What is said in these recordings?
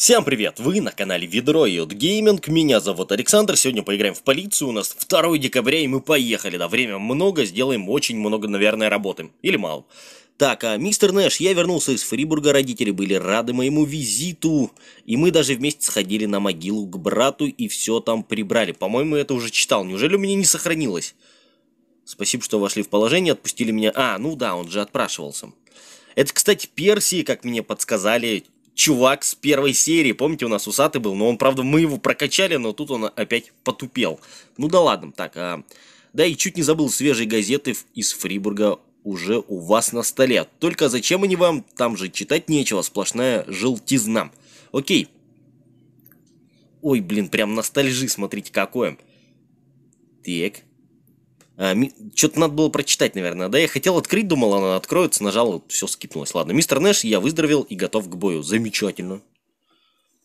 Всем привет! Вы на канале Ведро и от Гейминг. Меня зовут Александр. Сегодня поиграем в полицию. У нас 2 декабря и мы поехали. Да, время много, сделаем очень много, наверное, работы. Или мало. Так, а мистер Нэш, я вернулся из Фрибурга, родители были рады моему визиту, и мы даже вместе сходили на могилу к брату и все там прибрали. По-моему, это уже читал. Неужели у меня не сохранилось? Спасибо, что вошли в положение, отпустили меня. А, ну да, он же отпрашивался. Это, кстати, Персии, как мне подсказали, чувак с первой серии. Помните, у нас усатый был, но он, правда, мы его прокачали, но тут он опять потупел. Ну да ладно, так, а... Да, и чуть не забыл свежие газеты из Фрибурга уже у вас на столе. Только зачем они вам? Там же читать нечего, сплошная желтизна. Окей. Ой, блин, прям ностальжи, смотрите, какое. Так. А, Что-то надо было прочитать, наверное, да? Я хотел открыть, думал, она откроется, нажал, все скипнулось. Ладно, мистер Нэш, я выздоровел и готов к бою. Замечательно.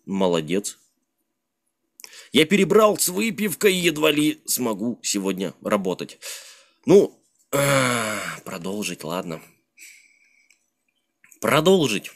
Молодец. Я перебрал с выпивкой, едва ли смогу сегодня работать. Ну, э, продолжить, ладно. Продолжить.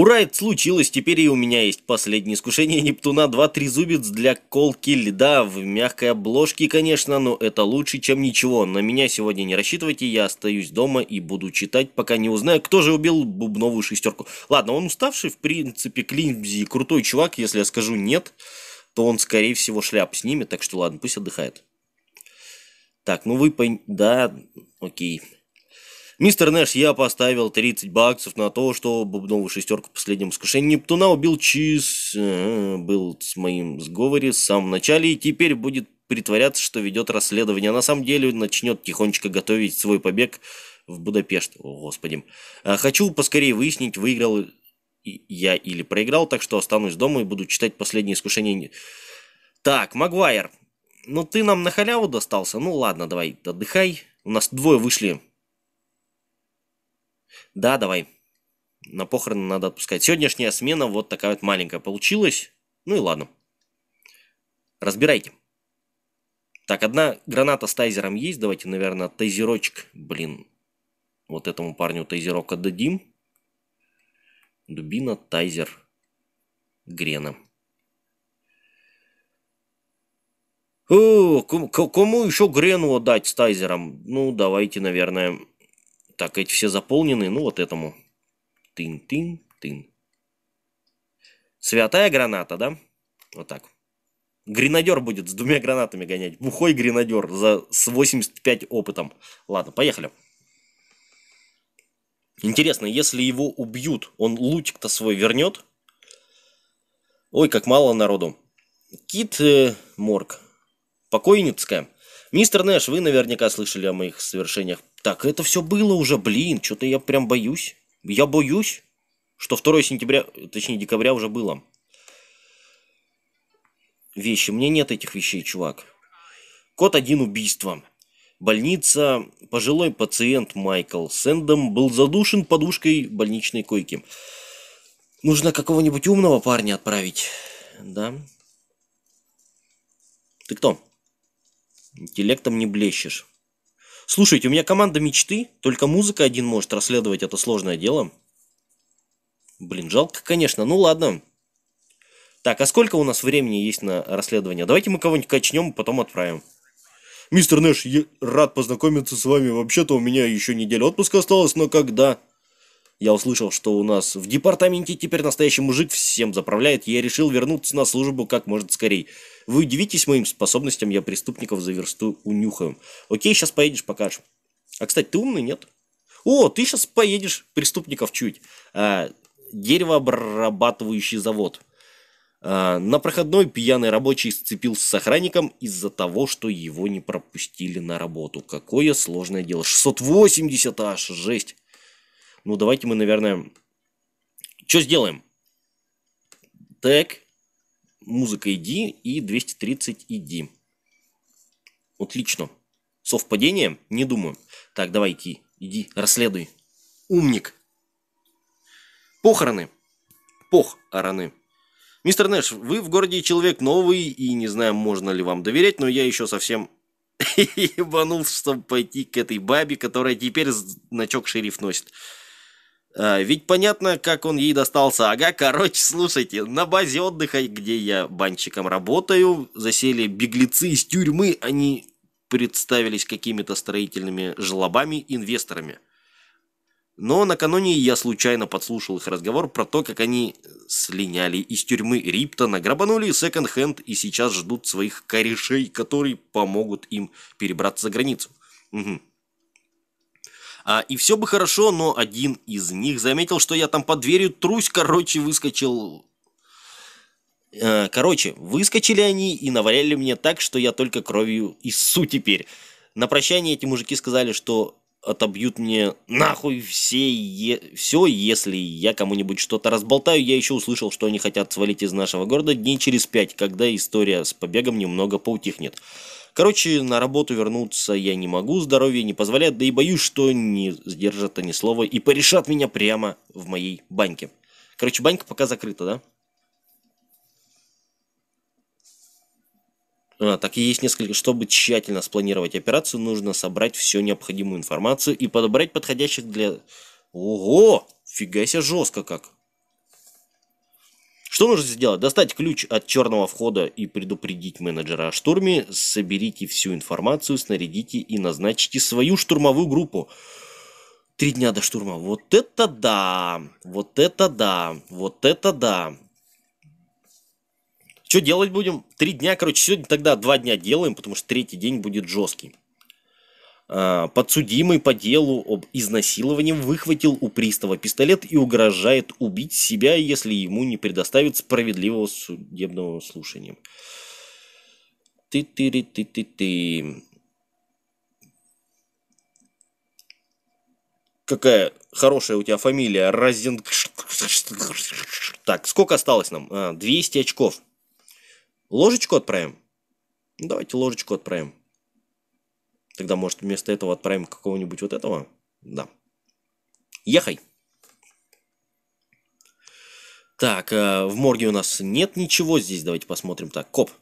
Ура, это случилось, теперь и у меня есть последнее искушение Нептуна два трезубец для колки льда в мягкой обложке, конечно, но это лучше, чем ничего. На меня сегодня не рассчитывайте, я остаюсь дома и буду читать, пока не узнаю, кто же убил бубновую шестерку. Ладно, он уставший, в принципе, Клинзи крутой чувак, если я скажу нет, то он, скорее всего, шляп снимет, так что ладно, пусть отдыхает. Так, ну вы пон... Да, окей. Мистер Нэш, я поставил 30 баксов на то, что бубновую шестерку в последнем искушении Нептуна убил Чиз, э, был с моим сговоре в самом начале, и теперь будет притворяться, что ведет расследование, а на самом деле начнет тихонечко готовить свой побег в Будапешт. О, господи. А хочу поскорее выяснить, выиграл я или проиграл, так что останусь дома и буду читать последнее искушение. Так, Магуайр, ну ты нам на халяву достался. Ну ладно, давай, отдыхай. У нас двое вышли да, давай. На похороны надо отпускать. Сегодняшняя смена вот такая вот маленькая получилась. Ну и ладно. Разбирайте. Так, одна граната с тайзером есть. Давайте, наверное, тайзерочек, блин. Вот этому парню тайзерок отдадим. Дубина, тайзер, грена. О, кому, кому еще грену отдать с тайзером? Ну, давайте, наверное, так, эти все заполнены, ну вот этому. Тын-тын-тын. Святая граната, да? Вот так. Гренадер будет с двумя гранатами гонять. Бухой гренадер за, с 85 опытом. Ладно, поехали. Интересно, если его убьют, он лутик-то свой вернет? Ой, как мало народу. Кит э, Морг. Покойницкая. Мистер Нэш, вы наверняка слышали о моих совершениях так, это все было уже, блин, что-то я прям боюсь. Я боюсь, что 2 сентября, точнее декабря уже было. Вещи. Мне нет этих вещей, чувак. Код один убийство. Больница. Пожилой пациент Майкл Сэндом был задушен подушкой больничной койки. Нужно какого-нибудь умного парня отправить. Да. Ты кто? Интеллектом не блещешь. Слушайте, у меня команда мечты, только музыка один может расследовать это сложное дело. Блин, жалко, конечно. Ну ладно. Так, а сколько у нас времени есть на расследование? Давайте мы кого-нибудь качнем, потом отправим. Мистер Нэш, я рад познакомиться с вами. Вообще-то у меня еще неделя отпуска осталась, но когда... Я услышал, что у нас в департаменте теперь настоящий мужик всем заправляет, и я решил вернуться на службу как можно скорее. Вы удивитесь моим способностям, я преступников за версту унюхаю. Окей, сейчас поедешь, покажешь. А, кстати, ты умный, нет? О, ты сейчас поедешь преступников чуть. А, деревообрабатывающий завод. А, на проходной пьяный рабочий сцепил с охранником из-за того, что его не пропустили на работу. Какое сложное дело. 680 аж, жесть. Ну, давайте мы, наверное... Что сделаем? Тег, музыка иди и 230 иди. Отлично. Совпадение? Не думаю. Так, давай иди, Иди, расследуй. Умник. Похороны. Похороны. Мистер Нэш, вы в городе человек новый, и не знаю, можно ли вам доверять, но я еще совсем ебанул, чтобы пойти к этой бабе, которая теперь значок шериф носит. А, ведь понятно, как он ей достался. Ага, короче, слушайте, на базе отдыха, где я банщиком работаю, засели беглецы из тюрьмы, они представились какими-то строительными жлобами-инвесторами. Но накануне я случайно подслушал их разговор про то, как они слиняли из тюрьмы Риптона, грабанули секонд-хенд и сейчас ждут своих корешей, которые помогут им перебраться за границу. Угу. А, и все бы хорошо, но один из них заметил, что я там под дверью трусь, короче, выскочил. Э, короче, выскочили они и наваляли мне так, что я только кровью иссу теперь. На прощание эти мужики сказали, что отобьют мне нахуй все, е... все, если я кому-нибудь что-то разболтаю. Я еще услышал, что они хотят свалить из нашего города дней через пять, когда история с побегом немного поутихнет. Короче, на работу вернуться я не могу, здоровье не позволяет, да и боюсь, что не сдержат они слова и порешат меня прямо в моей баньке. Короче, банька пока закрыта, да? А, так и есть несколько. Чтобы тщательно спланировать операцию, нужно собрать всю необходимую информацию и подобрать подходящих для... Ого! Фига себе жестко как! Что нужно сделать? Достать ключ от черного входа и предупредить менеджера о штурме, соберите всю информацию, снарядите и назначите свою штурмовую группу. Три дня до штурма. Вот это да! Вот это да! Вот это да! Что делать будем? Три дня, короче, сегодня тогда два дня делаем, потому что третий день будет жесткий. А, подсудимый по делу об изнасиловании выхватил у пристава пистолет и угрожает убить себя, если ему не предоставят справедливого судебного слушания. ты ты ты ты ты Какая хорошая у тебя фамилия. Разин... Так, сколько осталось нам? А, 200 очков. Ложечку отправим? Давайте ложечку отправим. Тогда, может, вместо этого отправим какого-нибудь вот этого? Да. Ехай! Так, э, в морге у нас нет ничего здесь. Давайте посмотрим. Так, коп.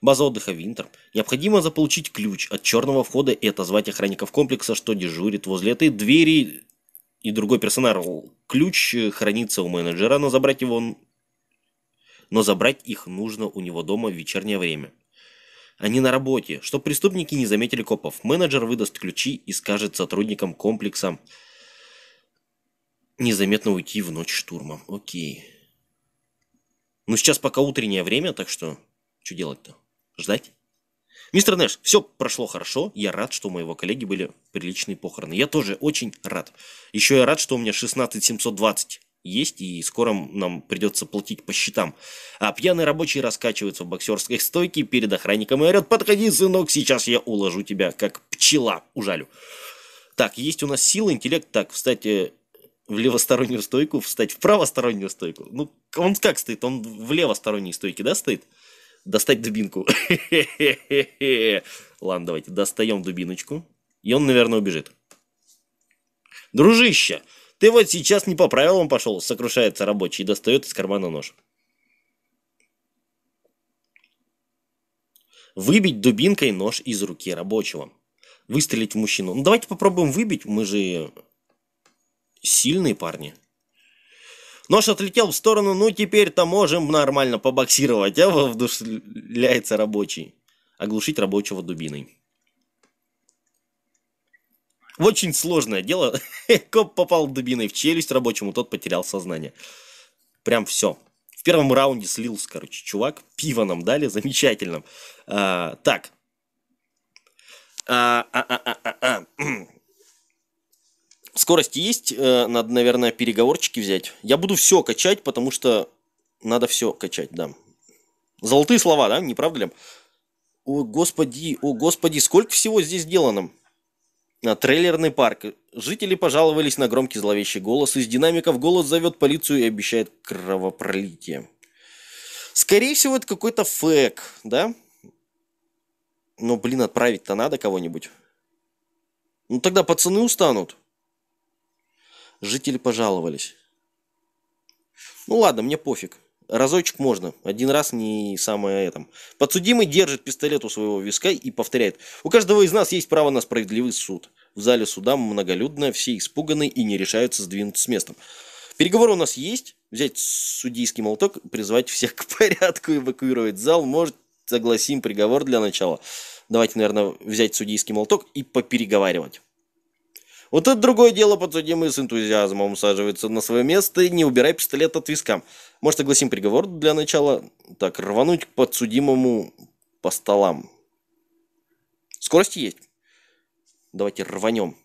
База отдыха Винтер. Необходимо заполучить ключ от черного входа и отозвать охранников комплекса, что дежурит возле этой двери и другой персонал Ключ э, хранится у менеджера, но забрать его он... Но забрать их нужно у него дома в вечернее время. Они а на работе. Чтоб преступники не заметили копов. Менеджер выдаст ключи и скажет сотрудникам комплекса незаметно уйти в ночь штурма. Окей. Ну, сейчас пока утреннее время, так что что делать-то? Ждать? Мистер Нэш, все прошло хорошо. Я рад, что у моего коллеги были приличные похороны. Я тоже очень рад. Еще я рад, что у меня 16720 есть, и скоро нам придется платить по счетам. А пьяный рабочий раскачивается в боксерской стойке перед охранником и орет, подходи, сынок, сейчас я уложу тебя, как пчела, ужалю. Так, есть у нас сила, интеллект, так, кстати, э, в левостороннюю стойку, встать в правостороннюю стойку. Ну, он как стоит? Он в левосторонней стойке, да, стоит? Достать дубинку. Ладно, давайте достаем дубиночку. И он, наверное, убежит. Дружище, ты вот сейчас не по правилам пошел, сокрушается рабочий и достает из кармана нож. Выбить дубинкой нож из руки рабочего. Выстрелить в мужчину. Ну давайте попробуем выбить, мы же сильные парни. Нож отлетел в сторону, ну теперь-то можем нормально побоксировать, а вдушевляется рабочий. Оглушить рабочего дубиной очень сложное дело. Коп попал дубиной в челюсть рабочему, тот потерял сознание. Прям все. В первом раунде слился, короче, чувак. Пиво нам дали, замечательно. А, так. А, а, а, а, а, а. Скорость есть, э, надо, наверное, переговорчики взять. Я буду все качать, потому что надо все качать, да. Золотые слова, да, не правда ли? О, господи, о, господи, сколько всего здесь сделано. На трейлерный парк. Жители пожаловались на громкий зловещий голос. Из динамиков голос зовет полицию и обещает кровопролитие. Скорее всего, это какой-то фэк, да? Но, ну, блин, отправить-то надо кого-нибудь. Ну тогда пацаны устанут. Жители пожаловались. Ну ладно, мне пофиг. Разочек можно, один раз не самое этом. Подсудимый держит пистолет у своего виска и повторяет. У каждого из нас есть право на справедливый суд. В зале суда многолюдно, все испуганы и не решаются сдвинуться с местом. Переговоры у нас есть. Взять судейский молоток, призвать всех к порядку, эвакуировать зал. Может, согласим приговор для начала. Давайте, наверное, взять судейский молоток и попереговаривать. Вот это другое дело, подсудимый с энтузиазмом усаживается на свое место, и не убирай пистолет от виска. Может, огласим приговор для начала? Так, рвануть к подсудимому по столам. Скорость есть. Давайте рванем.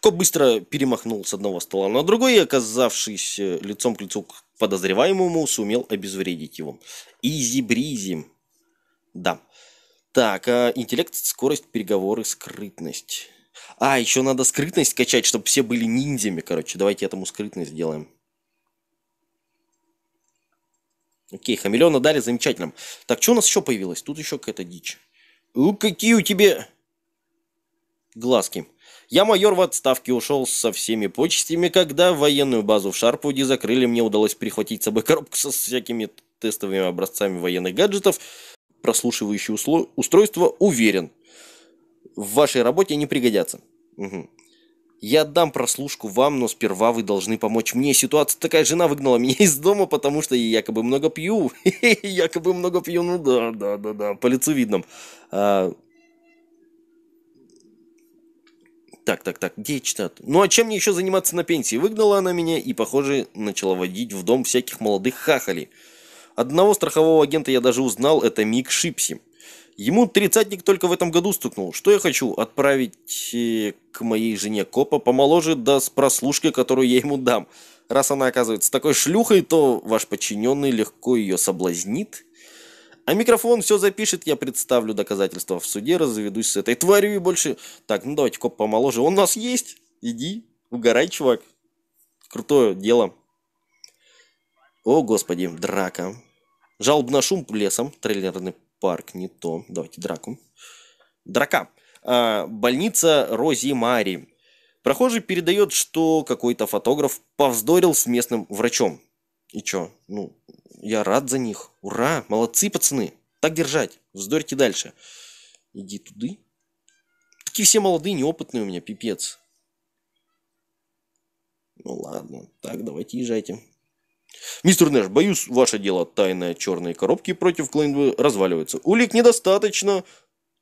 Коп быстро перемахнул с одного стола на другой и, оказавшись э, лицом к лицу к подозреваемому, сумел обезвредить его. Изи-бризи. Да. Так, а интеллект, скорость, переговоры, скрытность. А, еще надо скрытность качать, чтобы все были ниндзями, короче. Давайте этому скрытность сделаем. Окей, хамелеона дали замечательно. Так, что у нас еще появилось? Тут еще какая-то дичь. У, какие у тебя глазки. Я майор в отставке ушел со всеми почестями, когда военную базу в Шарпуде закрыли. Мне удалось прихватить с собой коробку со всякими тестовыми образцами военных гаджетов прослушивающие усло... устройства, уверен, в вашей работе они пригодятся. Угу. Я дам прослушку вам, но сперва вы должны помочь мне. Ситуация такая, жена выгнала меня из дома, потому что я якобы много пью. якобы много пью, ну да, да, да, да, по лицу видно. А... Так, так, так, где я Ну а чем мне еще заниматься на пенсии? Выгнала она меня и, похоже, начала водить в дом всяких молодых хахалей. Одного страхового агента я даже узнал, это Мик Шипси. Ему тридцатник только в этом году стукнул. Что я хочу? Отправить э, к моей жене копа помоложе, да с прослушкой, которую я ему дам. Раз она оказывается такой шлюхой, то ваш подчиненный легко ее соблазнит. А микрофон все запишет, я представлю доказательства в суде, разведусь с этой тварью и больше... Так, ну давайте, коп помоложе, он у нас есть. Иди, угорай, чувак. Крутое дело. О, господи, драка. Жалоб на шум лесом. Трейлерный парк не то. Давайте драку. Драка. А, больница Рози Мари. Прохожий передает, что какой-то фотограф повздорил с местным врачом. И чё? Ну, я рад за них. Ура! Молодцы, пацаны! Так держать. Вздорьте дальше. Иди туды. Такие все молодые, неопытные у меня, пипец. Ну ладно, так, давайте езжайте. Мистер Нэш, боюсь, ваше дело тайное черные коробки против Клейнвы разваливается. Улик недостаточно,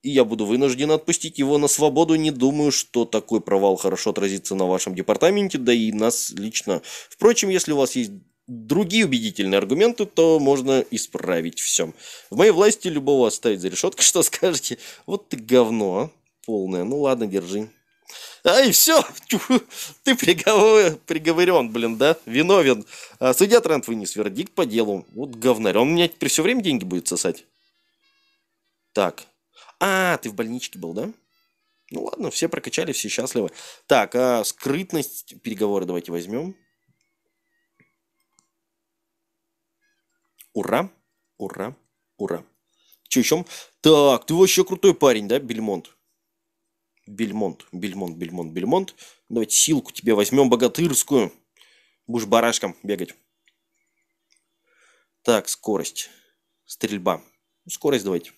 и я буду вынужден отпустить его на свободу. Не думаю, что такой провал хорошо отразится на вашем департаменте, да и нас лично. Впрочем, если у вас есть другие убедительные аргументы, то можно исправить все. В моей власти любого оставить за решеткой, что скажете. Вот ты говно, а? полное. Ну ладно, держи. А и все, ты приговор, приговорен, блин, да, виновен. А судья Трент вынес вердикт по делу. Вот говнарь, он у теперь все время деньги будет сосать. Так. А, ты в больничке был, да? Ну ладно, все прокачали, все счастливы. Так, а скрытность переговоры давайте возьмем. Ура, ура, ура. Че еще? Так, ты вообще крутой парень, да, Бельмонт? Бельмонт, Бельмонт, Бельмонт, Бельмонт. Давайте силку тебе возьмем богатырскую. Будешь барашком бегать. Так, скорость. Стрельба. Ну, скорость давайте.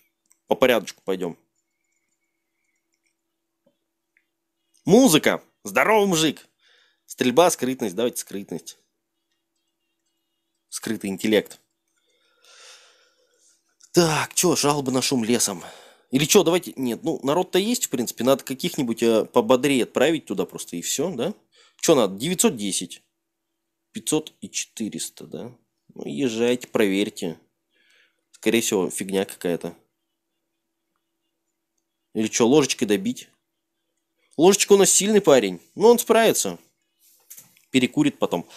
По порядочку пойдем. Музыка. Здорово, мужик. Стрельба, скрытность. Давайте скрытность. Скрытый интеллект. Так, что, жалобы на шум лесом. Или что, давайте... Нет, ну, народ-то есть, в принципе. Надо каких-нибудь э, пободрее отправить туда просто и все, да? Что надо? 910. 500 и 400, да? Ну, езжайте, проверьте. Скорее всего, фигня какая-то. Или что, ложечкой добить? Ложечка у нас сильный парень, но он справится. Перекурит потом.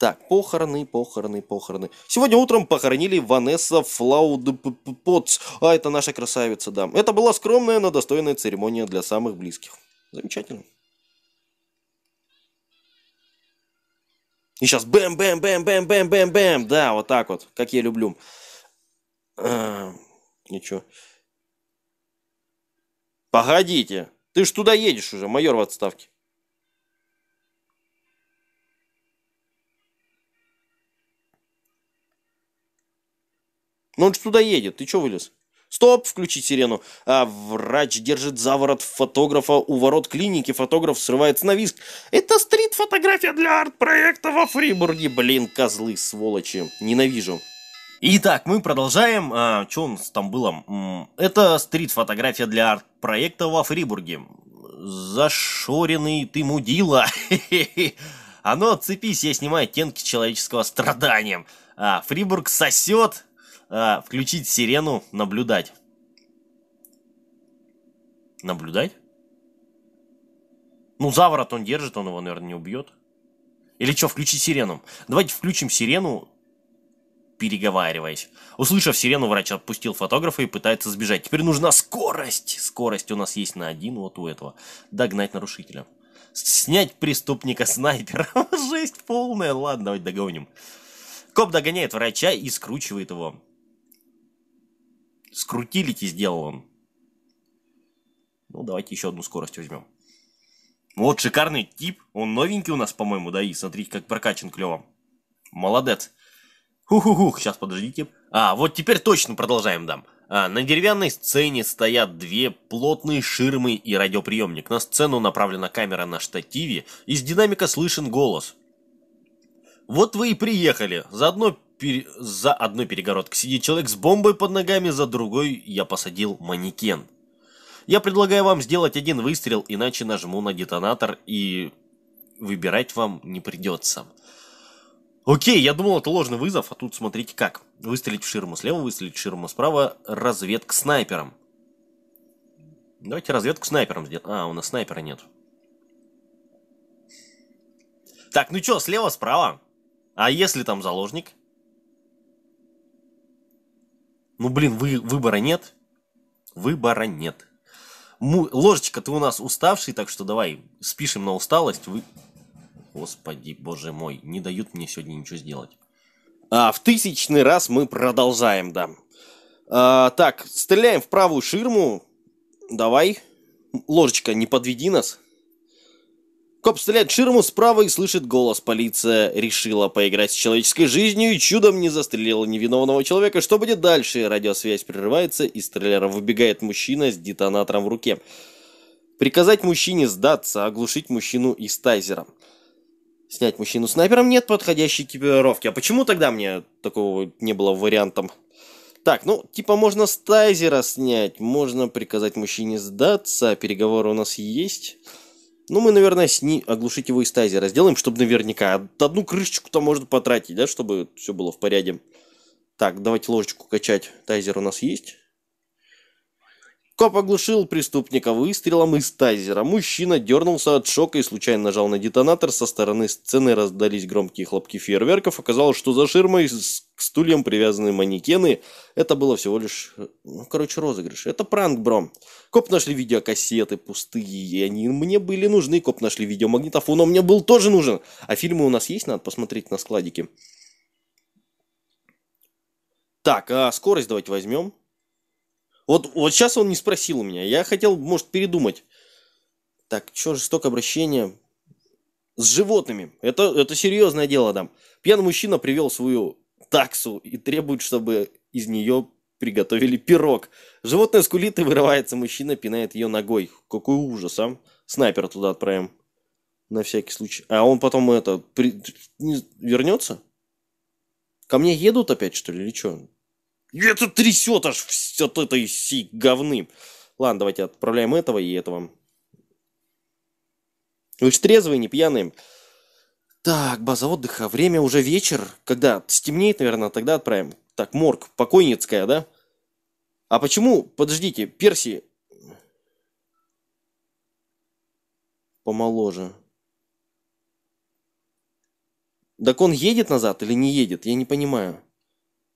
Так, похороны, похороны, похороны. Сегодня утром похоронили Ванесса Флаудпоц. А, это наша красавица, да. Это была скромная, но достойная церемония для самых близких. Замечательно. И сейчас бэм-бэм-бэм-бэм-бэм-бэм-бэм. Да, вот так вот, как я люблю. А, ничего. Погодите, ты ж туда едешь уже, майор в отставке. Но он же туда едет, ты чё вылез? Стоп, включить сирену. А врач держит заворот фотографа у ворот клиники, фотограф срывается на виск. Это стрит-фотография для арт-проекта во Фрибурге. Блин, козлы, сволочи. Ненавижу. Итак, мы продолжаем. А, что у нас там было? Это стрит-фотография для арт-проекта во Фрибурге. Зашоренный ты мудила. Оно, а ну, отцепись, я снимаю оттенки человеческого страдания. А, Фрибург сосет, а, включить сирену, наблюдать. Наблюдать? Ну, заворот он держит, он его, наверное, не убьет. Или что, включить сирену? Давайте включим сирену, переговариваясь. Услышав сирену, врач отпустил фотографа и пытается сбежать. Теперь нужна скорость. Скорость у нас есть на один, вот у этого. Догнать нарушителя. Снять преступника снайпера. Жесть полная. Ладно, давайте догоним. Коп догоняет врача и скручивает его. Скрутилити сделал он. Ну, давайте еще одну скорость возьмем. Вот шикарный тип. Он новенький у нас, по-моему, да, и смотрите, как прокачан клево. Молодец. Ху-ху-ху, сейчас подождите. А, вот теперь точно продолжаем, дам. А, на деревянной сцене стоят две плотные ширмы и радиоприемник. На сцену направлена камера на штативе, из динамика слышен голос. Вот вы и приехали, заодно пер... за одной перегородкой сидит человек с бомбой под ногами, за другой я посадил манекен. Я предлагаю вам сделать один выстрел, иначе нажму на детонатор и выбирать вам не придется. Окей, я думал, это ложный вызов, а тут смотрите как. Выстрелить в ширму слева, выстрелить в ширму справа, разведка снайпером. Давайте разведку снайпером сделаем. А, у нас снайпера нет. Так, ну чё, слева, справа? А если там заложник? Ну, блин, вы, выбора нет. Выбора нет. Му, ложечка, ты у нас уставший, так что давай спишем на усталость. Вы... Господи, боже мой, не дают мне сегодня ничего сделать. А, в тысячный раз мы продолжаем, да. А, так, стреляем в правую ширму. Давай. Ложечка, не подведи нас. Коп стреляет в ширму справа и слышит голос. Полиция решила поиграть с человеческой жизнью и чудом не застрелила невиновного человека. Что будет дальше? Радиосвязь прерывается, из трейлера выбегает мужчина с детонатором в руке. Приказать мужчине сдаться, оглушить мужчину из тайзера. Снять мужчину снайпером нет подходящей экипировки. А почему тогда мне такого не было вариантом? Так, ну, типа можно с тайзера снять, можно приказать мужчине сдаться, а переговоры у нас есть. Ну, мы, наверное, сни... оглушить его из эстазия сделаем, чтобы наверняка. Одну крышечку-то можно потратить, да, чтобы все было в порядке. Так, давайте ложечку качать. Тайзер у нас есть. Коп оглушил преступника выстрелом из тазера. Мужчина дернулся от шока и случайно нажал на детонатор. Со стороны сцены раздались громкие хлопки фейерверков. Оказалось, что за ширмой с к стульям привязаны манекены. Это было всего лишь... Ну, короче, розыгрыш. Это пранк, бро. Коп нашли видеокассеты пустые, и они мне были нужны. Коп нашли видеомагнитофон, он мне был тоже нужен. А фильмы у нас есть, надо посмотреть на складике. Так, а скорость давайте возьмем. Вот, вот сейчас он не спросил у меня. Я хотел, может, передумать. Так, что столько обращения с животными? Это, это серьезное дело там. Пьяный мужчина привел свою таксу и требует, чтобы из нее приготовили пирог. Животное скулит и вырывается, мужчина пинает ее ногой. Какой ужас, а? Снайпера туда отправим. На всякий случай. А он потом это... При... Не... Вернется? Ко мне едут опять, что ли, или что? Я тут трясет аж от этой си говны. Ладно, давайте отправляем этого и этого. Вы же трезвые, не пьяные. Так, база отдыха. Время уже вечер. Когда стемнеет, наверное, тогда отправим. Так, морг. Покойницкая, да? А почему, подождите, Перси... Помоложе. Так он едет назад или не едет? Я не понимаю.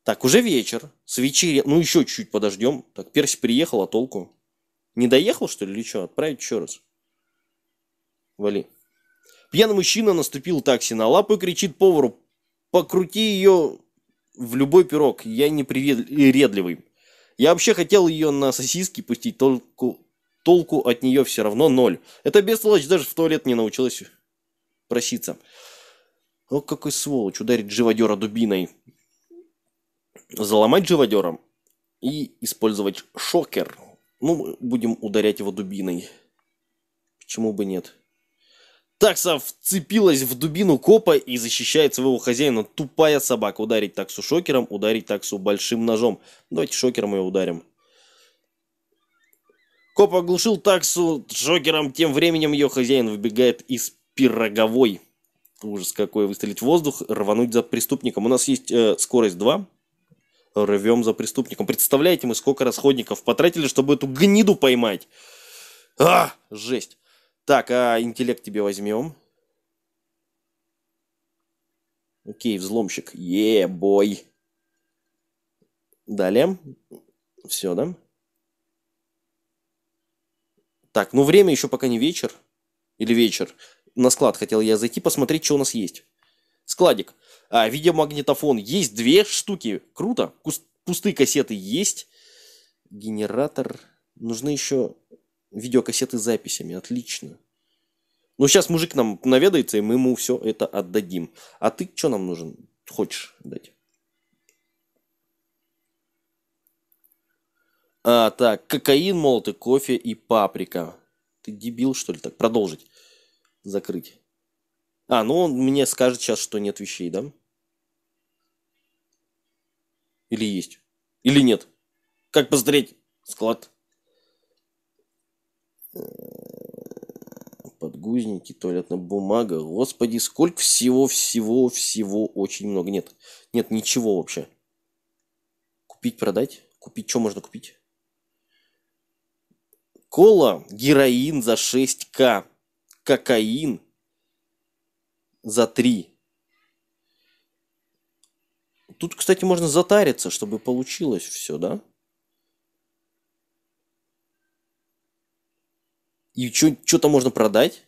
Так, уже вечер. Свечи... Ну, еще чуть-чуть подождем. Так, Перси приехал, а толку? Не доехал, что ли, или что? Отправить еще раз. Вали. Пьяный мужчина наступил такси на лапу и кричит повару, покрути ее в любой пирог, я не непривередливый. Я вообще хотел ее на сосиски пустить, толку, толку от нее все равно ноль. Это бестолочь даже в туалет не научилась проситься. О, какой сволочь, ударит живодера дубиной заломать живодером и использовать шокер. Ну, будем ударять его дубиной. Почему бы нет? Такса вцепилась в дубину копа и защищает своего хозяина. Тупая собака. Ударить таксу шокером, ударить таксу большим ножом. Давайте шокером ее ударим. Коп оглушил таксу шокером. Тем временем ее хозяин выбегает из пироговой. Ужас какой. Выстрелить в воздух, рвануть за преступником. У нас есть э, скорость 2 рвем за преступником. Представляете, мы сколько расходников потратили, чтобы эту гниду поймать. А, жесть. Так, а интеллект тебе возьмем. Окей, взломщик. Е, бой. Далее. Все, да? Так, ну время еще пока не вечер. Или вечер. На склад хотел я зайти, посмотреть, что у нас есть. Складик. А, видеомагнитофон есть две штуки. Круто. Пустые кассеты есть. Генератор. Нужны еще видеокассеты с записями. Отлично. Ну, сейчас мужик нам наведается, и мы ему все это отдадим. А ты что нам нужен? Хочешь дать? А, так, кокаин, молотый кофе и паприка. Ты дебил, что ли? Так, продолжить. Закрыть. А, ну он мне скажет сейчас, что нет вещей, да? Или есть. Или нет. Как посмотреть склад? Подгузники, туалетная бумага. Господи, сколько всего, всего, всего очень много. Нет, нет ничего вообще. Купить, продать? Купить, что можно купить? Кола, героин за 6к, кокаин за 3. Тут, кстати, можно затариться, чтобы получилось все, да? И что-то можно продать?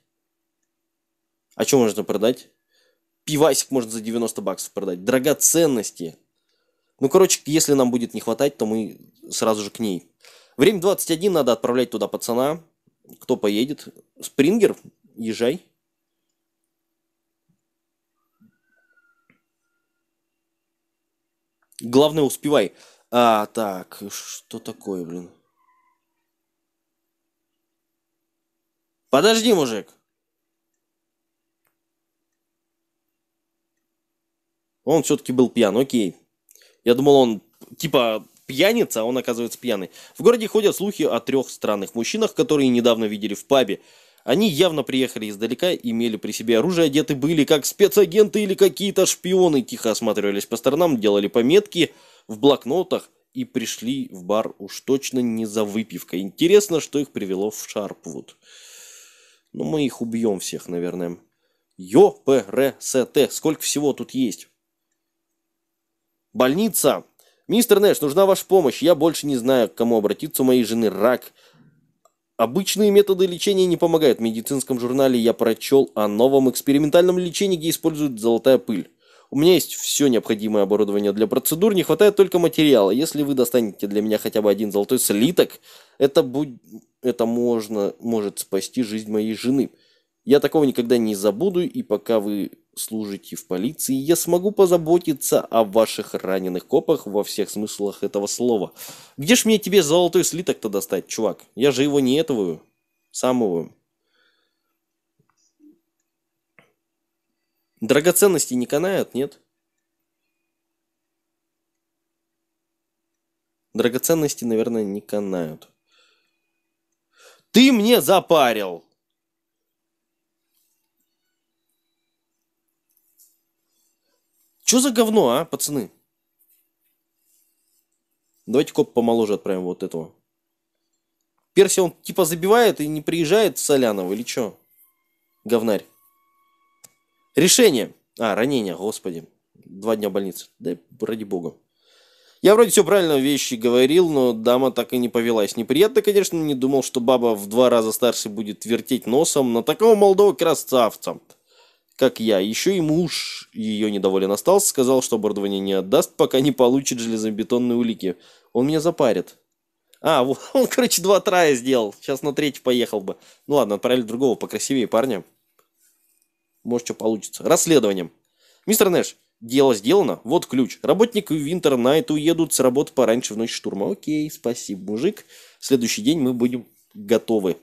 А что можно продать? Пивасик можно за 90 баксов продать. Драгоценности. Ну, короче, если нам будет не хватать, то мы сразу же к ней. Время 21, надо отправлять туда пацана. Кто поедет? Спрингер, езжай. Главное, успевай. А, так, что такое, блин? Подожди, мужик. Он все-таки был пьян, окей. Я думал, он типа пьяница, а он оказывается пьяный. В городе ходят слухи о трех странных мужчинах, которые недавно видели в пабе. Они явно приехали издалека, имели при себе оружие, одеты были как спецагенты или какие-то шпионы, тихо осматривались по сторонам, делали пометки в блокнотах и пришли в бар уж точно не за выпивкой. Интересно, что их привело в Шарпвуд. Ну, мы их убьем всех, наверное. Ё-П-Р-С-Т, сколько всего тут есть? Больница! Мистер Нэш, нужна ваша помощь. Я больше не знаю, к кому обратиться. У моей жены рак. Обычные методы лечения не помогают. В медицинском журнале я прочел о новом экспериментальном лечении, где используют золотая пыль. У меня есть все необходимое оборудование для процедур, не хватает только материала. Если вы достанете для меня хотя бы один золотой слиток, это, будь... это можно... может спасти жизнь моей жены. Я такого никогда не забуду, и пока вы служите в полиции, я смогу позаботиться о ваших раненых копах во всех смыслах этого слова. Где ж мне тебе золотой слиток-то достать, чувак? Я же его не этого самого. Драгоценности не канают, нет? Драгоценности, наверное, не канают. Ты мне запарил! Что за говно, а, пацаны? Давайте коп помоложе отправим вот этого. Перси он типа забивает и не приезжает Солянова или что? Говнарь. Решение. А, ранение, господи. Два дня больницы. Да ради бога. Я вроде все правильно вещи говорил, но дама так и не повелась. Неприятно, конечно, не думал, что баба в два раза старше будет вертеть носом на такого молодого красавца как я. Еще и муж ее недоволен остался, сказал, что оборудование не отдаст, пока не получит железобетонные улики. Он меня запарит. А, он, короче, два трая сделал. Сейчас на третий поехал бы. Ну ладно, отправили другого покрасивее парня. Может, что получится. Расследованием. Мистер Нэш, дело сделано, вот ключ. Работник Винтер Найт уедут с работы пораньше в ночь штурма. Окей, спасибо, мужик. В следующий день мы будем готовы.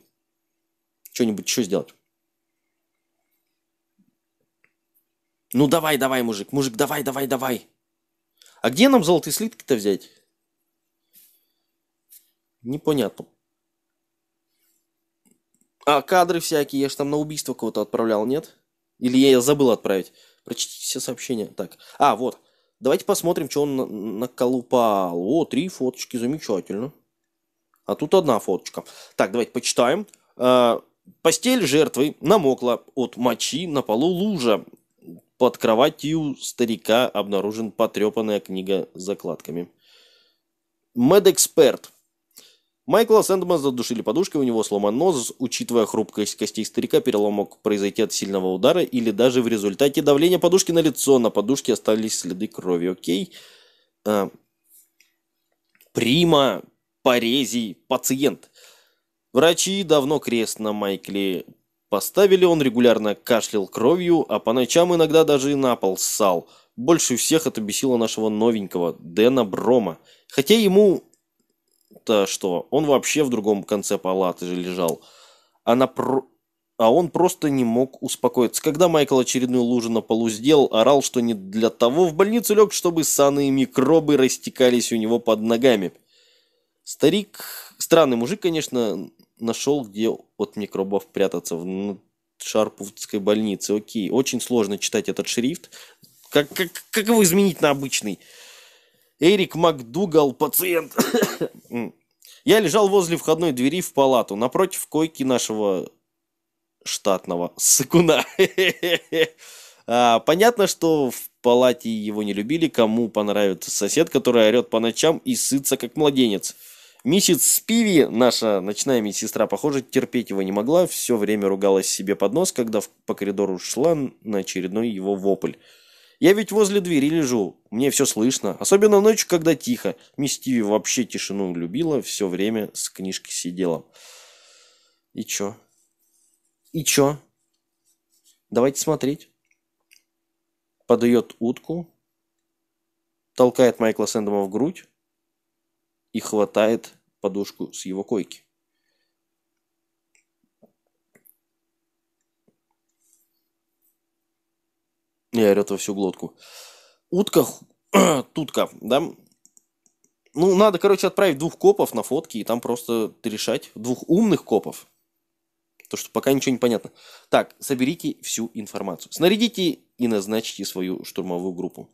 Что-нибудь еще сделать. Ну давай, давай, мужик, мужик, давай, давай, давай. А где нам золотые слитки-то взять? Непонятно. А, кадры всякие, я же там на убийство кого-то отправлял, нет? Или я забыл отправить? Прочтите все сообщения. Так, а, вот. Давайте посмотрим, что он наколупал. О, три фоточки, замечательно. А тут одна фоточка. Так, давайте почитаем. А, постель жертвы намокла от мочи на полу лужа. Под кроватью старика обнаружен потрепанная книга с закладками. Медэксперт. Майкла Сэндмана задушили подушкой, у него сломан нос. Учитывая хрупкость костей старика, перелом мог произойти от сильного удара или даже в результате давления подушки на лицо. На подушке остались следы крови, окей? А, прима, порези, пациент. Врачи давно крест на Майкле Поставили он регулярно кашлял кровью, а по ночам иногда даже и на пол ссал. Больше всех это бесило нашего новенького, Дэна Брома. Хотя ему... то что, он вообще в другом конце палаты же лежал. А на про а он просто не мог успокоиться. Когда Майкл очередную лужу на полу сделал, орал, что не для того в больницу лег, чтобы саны микробы растекались у него под ногами. Старик, странный мужик, конечно, нашел, где от микробов прятаться в ну, Шарпутской больнице. Окей, очень сложно читать этот шрифт. Как, как, как его изменить на обычный? Эрик МакДугал, пациент. Я лежал возле входной двери в палату, напротив койки нашего штатного сыкуна. А, понятно, что в палате его не любили, кому понравится сосед, который орет по ночам и сытся как младенец. Миссис Спиви, наша ночная медсестра, похоже, терпеть его не могла, все время ругалась себе под нос, когда по коридору шла на очередной его вопль. «Я ведь возле двери лежу, мне все слышно, особенно ночью, когда тихо. Мисс Стиви вообще тишину любила, все время с книжки сидела». «И чё? И чё? Давайте смотреть». Подает утку, толкает Майкла Сэндома в грудь, и хватает подушку с его койки. И орет во всю глотку. Утка, тутка, да? Ну, надо, короче, отправить двух копов на фотки и там просто решать. Двух умных копов. То, что пока ничего не понятно. Так, соберите всю информацию. Снарядите и назначьте свою штурмовую группу.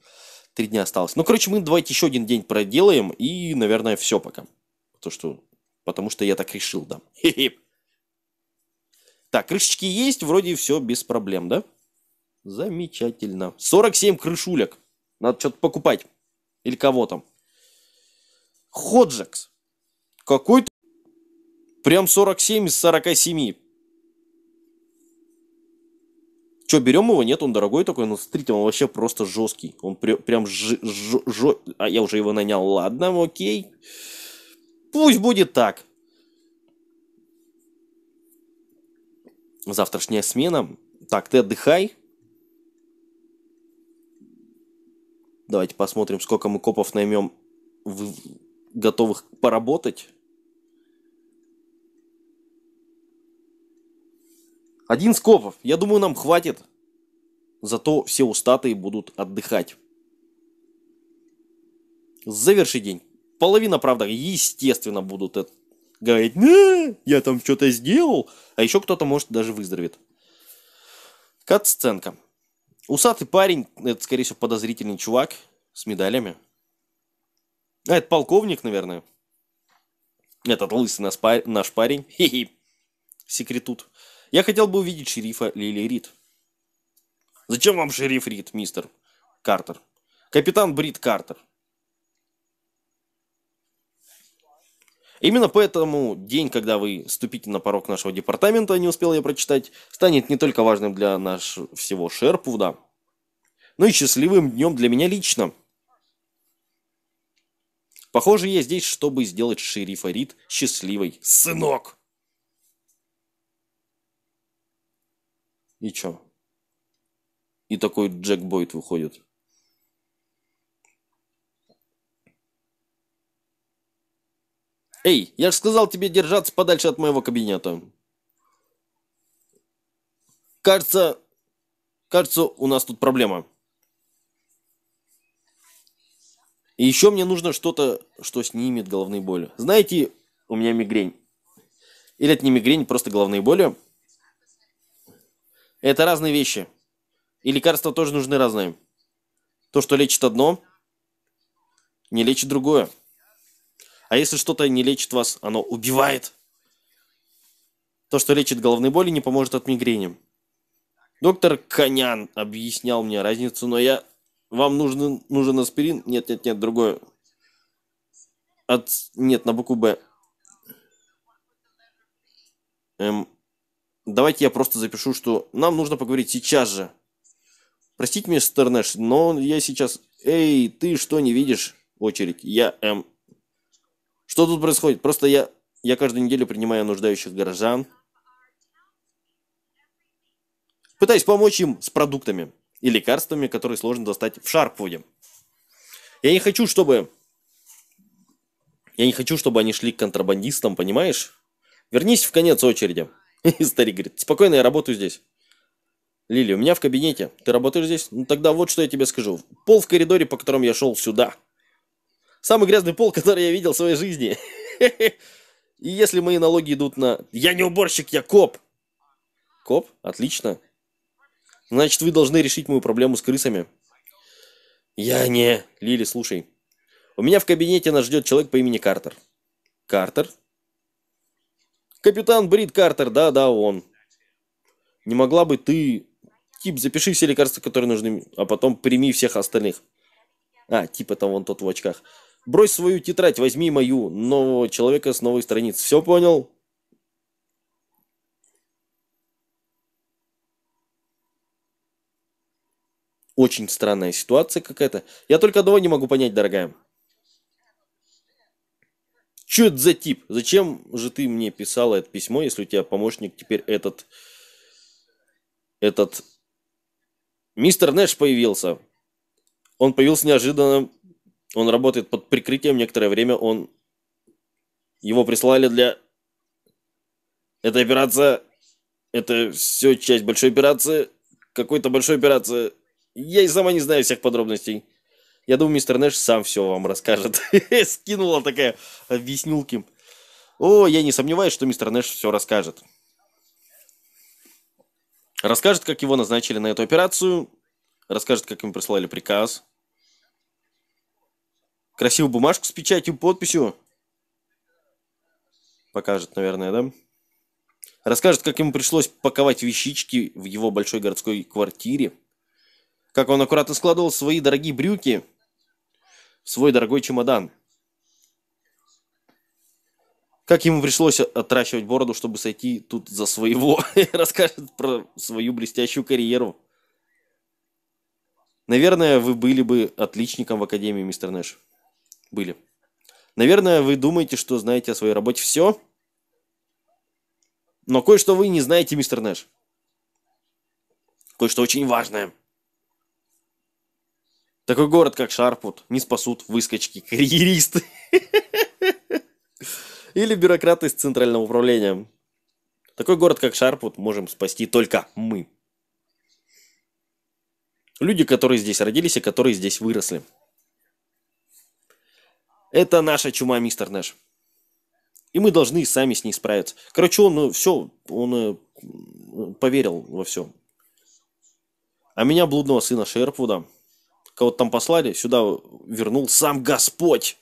Три дня осталось. Ну, короче, мы давайте еще один день проделаем, и, наверное, все пока. Потому что, потому что я так решил, да. Так, крышечки есть, вроде все без проблем, да? Замечательно. 47 крышулек. Надо что-то покупать. Или кого там. Ходжекс. Какой-то... Прям 47 из 47. Че, берем его? Нет, он дорогой такой, но ну, смотрите, он вообще просто жесткий. Он при, прям ж, ж, ж, А я уже его нанял. Ладно, окей. Пусть будет так. Завтрашняя смена. Так, ты отдыхай. Давайте посмотрим, сколько мы копов наймем в... готовых поработать. Один с Я думаю, нам хватит. Зато все устатые будут отдыхать. Заверши день. Половина, правда, естественно, будут это говорить, не, я там что-то сделал, а еще кто-то, может, даже выздоровеет. Кат-сценка. Усатый парень, это, скорее всего, подозрительный чувак с медалями. А, это полковник, наверное. Этот лысый наш, наш парень. Хе-хе. Секретут. Я хотел бы увидеть шерифа Лили Рид. Зачем вам шериф Рид, мистер Картер? Капитан Брит Картер. Именно поэтому день, когда вы ступите на порог нашего департамента, не успел я прочитать, станет не только важным для нашего всего Шерпуда, но и счастливым днем для меня лично. Похоже, я здесь, чтобы сделать шерифа Рид счастливой. Сынок! И чё? И такой Джек Бойт выходит. Эй, я же сказал тебе держаться подальше от моего кабинета. Кажется, кажется, у нас тут проблема. И еще мне нужно что-то, что снимет головные боли. Знаете, у меня мигрень. Или это не мигрень, просто головные боли. Это разные вещи. И лекарства тоже нужны разные. То, что лечит одно, не лечит другое. А если что-то не лечит вас, оно убивает. То, что лечит головные боли, не поможет от мигрени. Доктор Конян объяснял мне разницу, но я... Вам нужен, нужен аспирин? Нет, нет, нет, другое. От... Нет, на букву Б. М давайте я просто запишу, что нам нужно поговорить сейчас же. Простите, меня, стернеш, но я сейчас... Эй, ты что, не видишь? Очередь. Я, м. Эм. Что тут происходит? Просто я... Я каждую неделю принимаю нуждающих горожан. Пытаюсь помочь им с продуктами и лекарствами, которые сложно достать в Шарпвуде. Я не хочу, чтобы... Я не хочу, чтобы они шли к контрабандистам, понимаешь? Вернись в конец очереди. И старик говорит, спокойно, я работаю здесь. Лили, у меня в кабинете. Ты работаешь здесь? Ну тогда вот что я тебе скажу. Пол в коридоре, по которому я шел сюда. Самый грязный пол, который я видел в своей жизни. И если мои налоги идут на... Я не уборщик, я коп. Коп? Отлично. Значит, вы должны решить мою проблему с крысами. Я не... Лили, слушай. У меня в кабинете нас ждет человек по имени Картер. Картер? Капитан Брит Картер, да-да, он. Не могла бы ты... Тип, запиши все лекарства, которые нужны, а потом прими всех остальных. А, типа там вон тот в очках. Брось свою тетрадь, возьми мою, нового человека с новой страницы. Все понял? Очень странная ситуация какая-то. Я только одного не могу понять, дорогая. Че это за тип? Зачем же ты мне писала это письмо, если у тебя помощник теперь этот... Этот... Мистер Нэш появился. Он появился неожиданно. Он работает под прикрытием некоторое время. Он... Его прислали для... Эта операция... Это все часть большой операции. Какой-то большой операции. Я и сама не знаю всех подробностей. Я думаю, мистер Нэш сам все вам расскажет. Скинула такая объяснилки. О, я не сомневаюсь, что мистер Нэш все расскажет. Расскажет, как его назначили на эту операцию. Расскажет, как им прислали приказ. Красивую бумажку с печатью, подписью. Покажет, наверное, да? Расскажет, как ему пришлось паковать вещички в его большой городской квартире. Как он аккуратно складывал свои дорогие брюки – свой дорогой чемодан. Как ему пришлось отращивать бороду, чтобы сойти тут за своего, расскажет про свою блестящую карьеру. Наверное, вы были бы отличником в академии, мистер Нэш. Были. Наверное, вы думаете, что знаете о своей работе все, но кое-что вы не знаете, мистер Нэш. Кое-что очень важное. Такой город, как Шарпут, не спасут выскочки-карьеристы. Или бюрократы с центральным управлением. Такой город, как Шарпут, можем спасти только мы. Люди, которые здесь родились и которые здесь выросли. Это наша чума, мистер Нэш. И мы должны сами с ней справиться. Короче, он э, все, он э, поверил во все. А меня, блудного сына Шерпвуда, Кого-то там послали, сюда вернул сам Господь.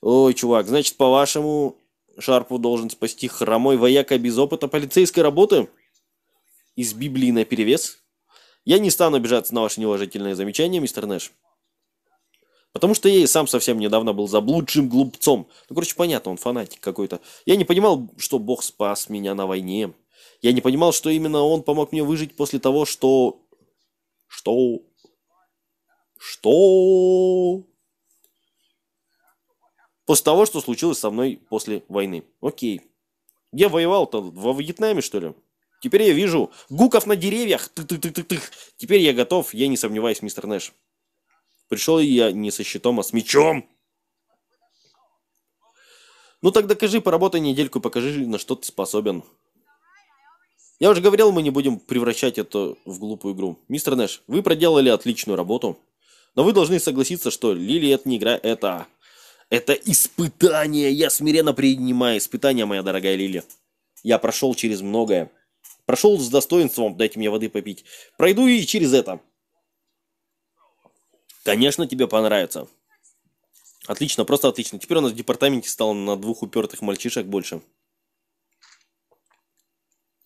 Ой, чувак, значит, по-вашему, Шарпу должен спасти хромой вояка без опыта полицейской работы? Из Библии на перевес? Я не стану обижаться на ваше неуважительное замечание, мистер Нэш. Потому что я и сам совсем недавно был заблудшим глупцом. Ну, короче, понятно, он фанатик какой-то. Я не понимал, что Бог спас меня на войне. Я не понимал, что именно он помог мне выжить после того, что... Что... Что? После того, что случилось со мной после войны. Окей. Я воевал-то во Вьетнаме, что ли? Теперь я вижу гуков на деревьях. Ты -ты -ты -ты -ты. Теперь я готов, я не сомневаюсь, мистер Нэш. Пришел я не со щитом, а с мечом. Ну так докажи, поработай недельку, покажи, на что ты способен. Я уже говорил, мы не будем превращать это в глупую игру. Мистер Нэш, вы проделали отличную работу. Но вы должны согласиться, что Лили это не игра, это... Это испытание. Я смиренно принимаю испытание, моя дорогая Лили. Я прошел через многое. Прошел с достоинством, дайте мне воды попить. Пройду и через это. Конечно, тебе понравится. Отлично, просто отлично. Теперь у нас в департаменте стало на двух упертых мальчишек больше.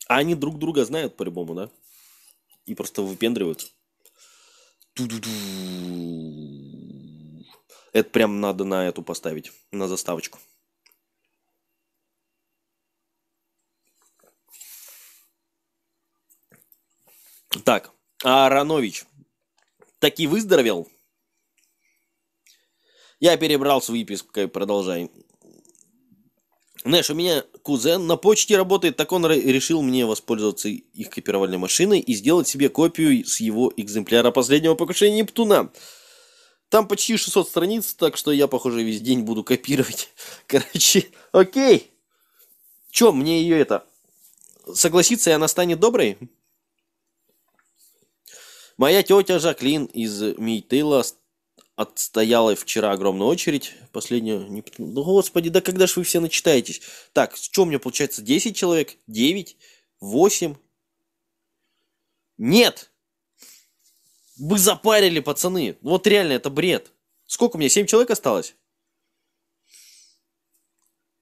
А они друг друга знают по-любому, да? И просто выпендриваются. Это прям надо на эту поставить, на заставочку. Так, Аронович. Таки выздоровел? Я перебрал с выпиской, продолжай. Знаешь, у меня кузен на почте работает, так он решил мне воспользоваться их копировальной машиной и сделать себе копию с его экземпляра последнего покушения Нептуна. Там почти 600 страниц, так что я, похоже, весь день буду копировать. Короче, окей. Чё, мне ее это... Согласится, и она станет доброй? Моя тетя Жаклин из Мейтыла отстояла вчера огромную очередь. Последнюю. Не... Ну, господи, да когда же вы все начитаетесь? Так, что у меня получается? 10 человек? 9? 8? Нет! Вы запарили, пацаны. Ну, вот реально, это бред. Сколько у меня? 7 человек осталось?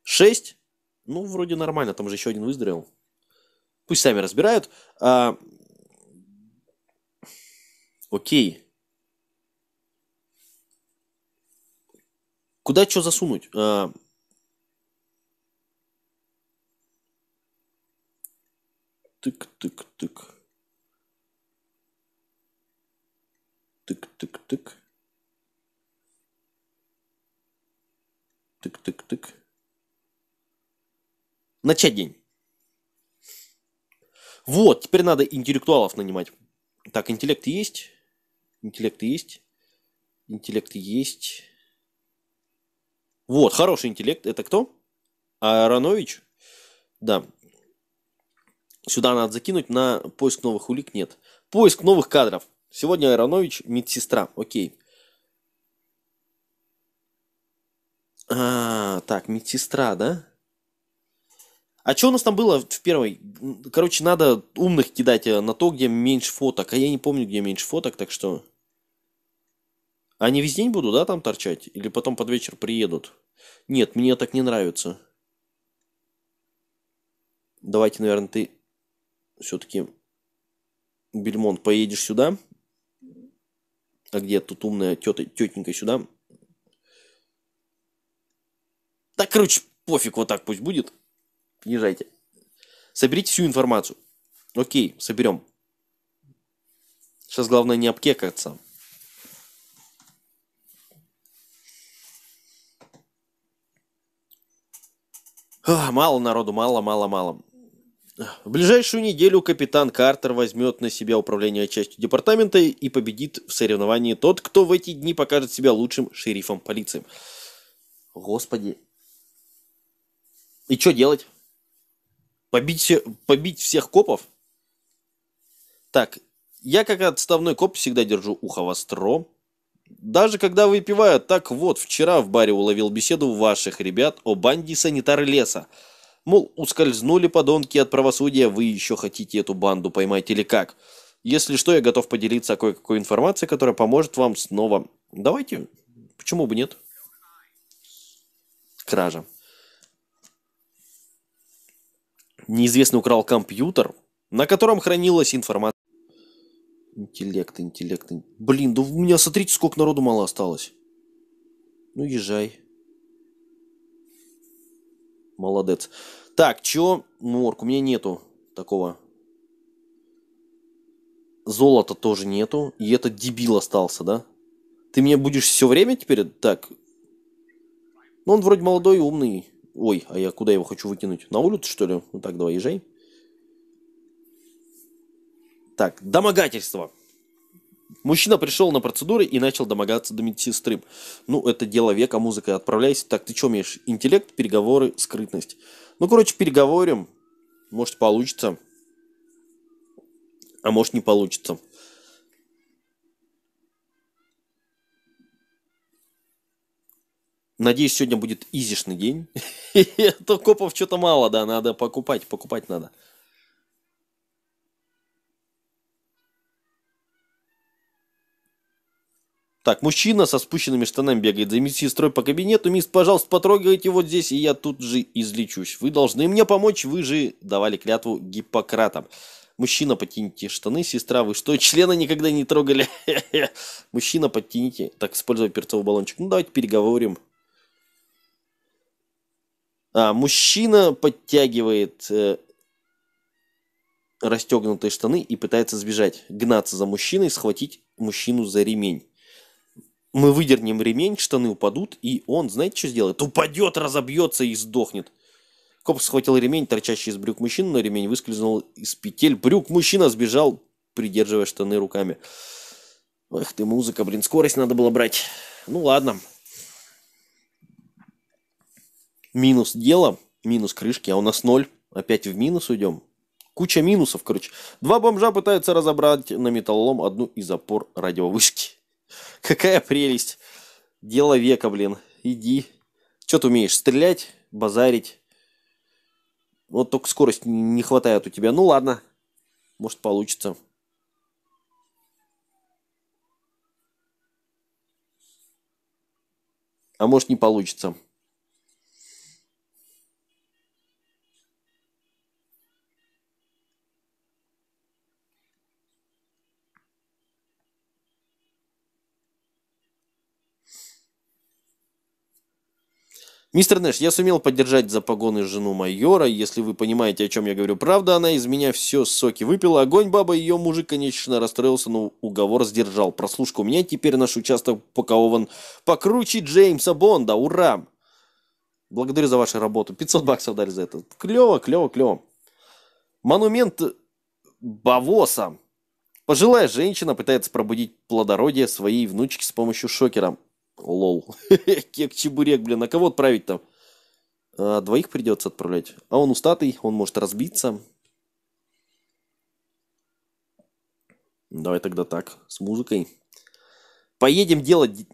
6? Ну, вроде нормально. Там же еще один выздоровел. Пусть сами разбирают. А... Окей. Куда что засунуть? А... Тык, тык, тык. Тык, тык, тык. Тык, тык, тык. Начать день. Вот, теперь надо интеллектуалов нанимать. Так, интеллект есть. Интеллект есть. Интеллект есть. Вот, хороший интеллект. Это кто? Аронович? Да. Сюда надо закинуть, на поиск новых улик нет. Поиск новых кадров. Сегодня Аронович медсестра. Окей. А, так, медсестра, да? А что у нас там было в первой? Короче, надо умных кидать э, на то, где меньше фоток. А я не помню, где меньше фоток, так что... Они весь день будут, да, там торчать? Или потом под вечер приедут? Нет, мне так не нравится. Давайте, наверное, ты все-таки, Бельмонт, поедешь сюда. А где тут умная тета, тетенька сюда? Так, короче, пофиг, вот так пусть будет. Езжайте. Соберите всю информацию. Окей, соберем. Сейчас главное не обкекаться. Мало народу, мало, мало, мало. В ближайшую неделю капитан Картер возьмет на себя управление частью департамента и победит в соревновании тот, кто в эти дни покажет себя лучшим шерифом полиции. Господи. И что делать? Побить, побить всех копов? Так, я как отставной коп всегда держу ухо востро. Даже когда выпивают, так вот, вчера в баре уловил беседу ваших ребят о банде санитар леса. Мол, ускользнули подонки от правосудия, вы еще хотите эту банду поймать или как? Если что, я готов поделиться кое-какой информацией, которая поможет вам снова. Давайте, почему бы нет? Кража. Неизвестный украл компьютер, на котором хранилась информация. Интеллект, интеллект, Блин, да у меня, смотрите, сколько народу мало осталось. Ну, езжай. Молодец. Так, чё? Морг, у меня нету такого. Золота тоже нету. И это дебил остался, да? Ты мне будешь все время теперь так? Ну, он вроде молодой и умный. Ой, а я куда его хочу выкинуть? На улицу, что ли? Ну так, давай, езжай. Так, домогательство. Мужчина пришел на процедуры и начал домогаться до медсестры. Ну, это дело века, музыка. Отправляйся. Так, ты что имеешь? Интеллект, переговоры, скрытность. Ну, короче, переговорим. Может, получится. А может, не получится. Надеюсь, сегодня будет изишный день. Это копов что-то мало, да, надо покупать, покупать надо. Так, мужчина со спущенными штанами бегает за медсестрой по кабинету. Мисс, пожалуйста, потрогайте вот здесь, и я тут же излечусь. Вы должны мне помочь, вы же давали клятву Гиппократам. Мужчина, подтяните штаны, сестра, вы что, члена никогда не трогали? Мужчина, подтяните. Так, используя перцовый баллончик. Ну, давайте переговорим. А, мужчина подтягивает э, расстегнутые штаны и пытается сбежать. Гнаться за мужчиной, схватить мужчину за ремень мы выдернем ремень, штаны упадут, и он, знаете, что сделает? Упадет, разобьется и сдохнет. Коп схватил ремень, торчащий из брюк мужчины, но ремень выскользнул из петель. Брюк мужчина сбежал, придерживая штаны руками. Эх ты, музыка, блин, скорость надо было брать. Ну ладно. Минус дела, минус крышки, а у нас ноль. Опять в минус уйдем. Куча минусов, короче. Два бомжа пытаются разобрать на металлолом одну из опор радиовышки. Какая прелесть. Дело века, блин. Иди. Что ты умеешь? Стрелять, базарить. Вот только скорость не хватает у тебя. Ну ладно. Может получится. А может не получится. Мистер Нэш, я сумел поддержать за погоны жену майора. Если вы понимаете, о чем я говорю, правда, она из меня все соки выпила. Огонь, баба, ее мужик, конечно, расстроился, но уговор сдержал. Прослушка у меня теперь наш участок пакован покруче Джеймса Бонда. Ура! Благодарю за вашу работу. 500 баксов дали за это. Клево, клево, клево. Монумент Бавоса. Пожилая женщина пытается пробудить плодородие своей внучки с помощью шокера. Лол. Кек чебурек, блин. А кого отправить там? А, двоих придется отправлять. А он устатый, он может разбиться. Давай тогда так, с музыкой. Поедем делать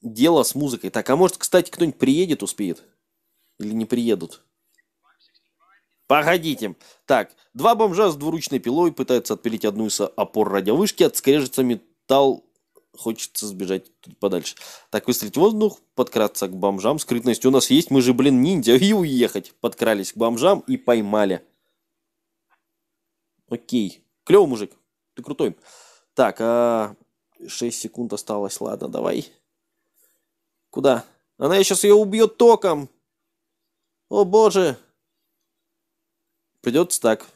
дело с музыкой. Так, а может, кстати, кто-нибудь приедет, успеет? Или не приедут? Погодите. Так, два бомжа с двуручной пилой пытаются отпилить одну из опор радиовышки, отскрежется металл хочется сбежать подальше. Так выстрелить в воздух, подкраться к бомжам. Скрытность у нас есть, мы же, блин, ниндзя. И уехать. Подкрались к бомжам и поймали. Окей. Клево, мужик. Ты крутой. Так, а... 6 секунд осталось. Ладно, давай. Куда? Она сейчас ее убьет током. О боже. Придется так.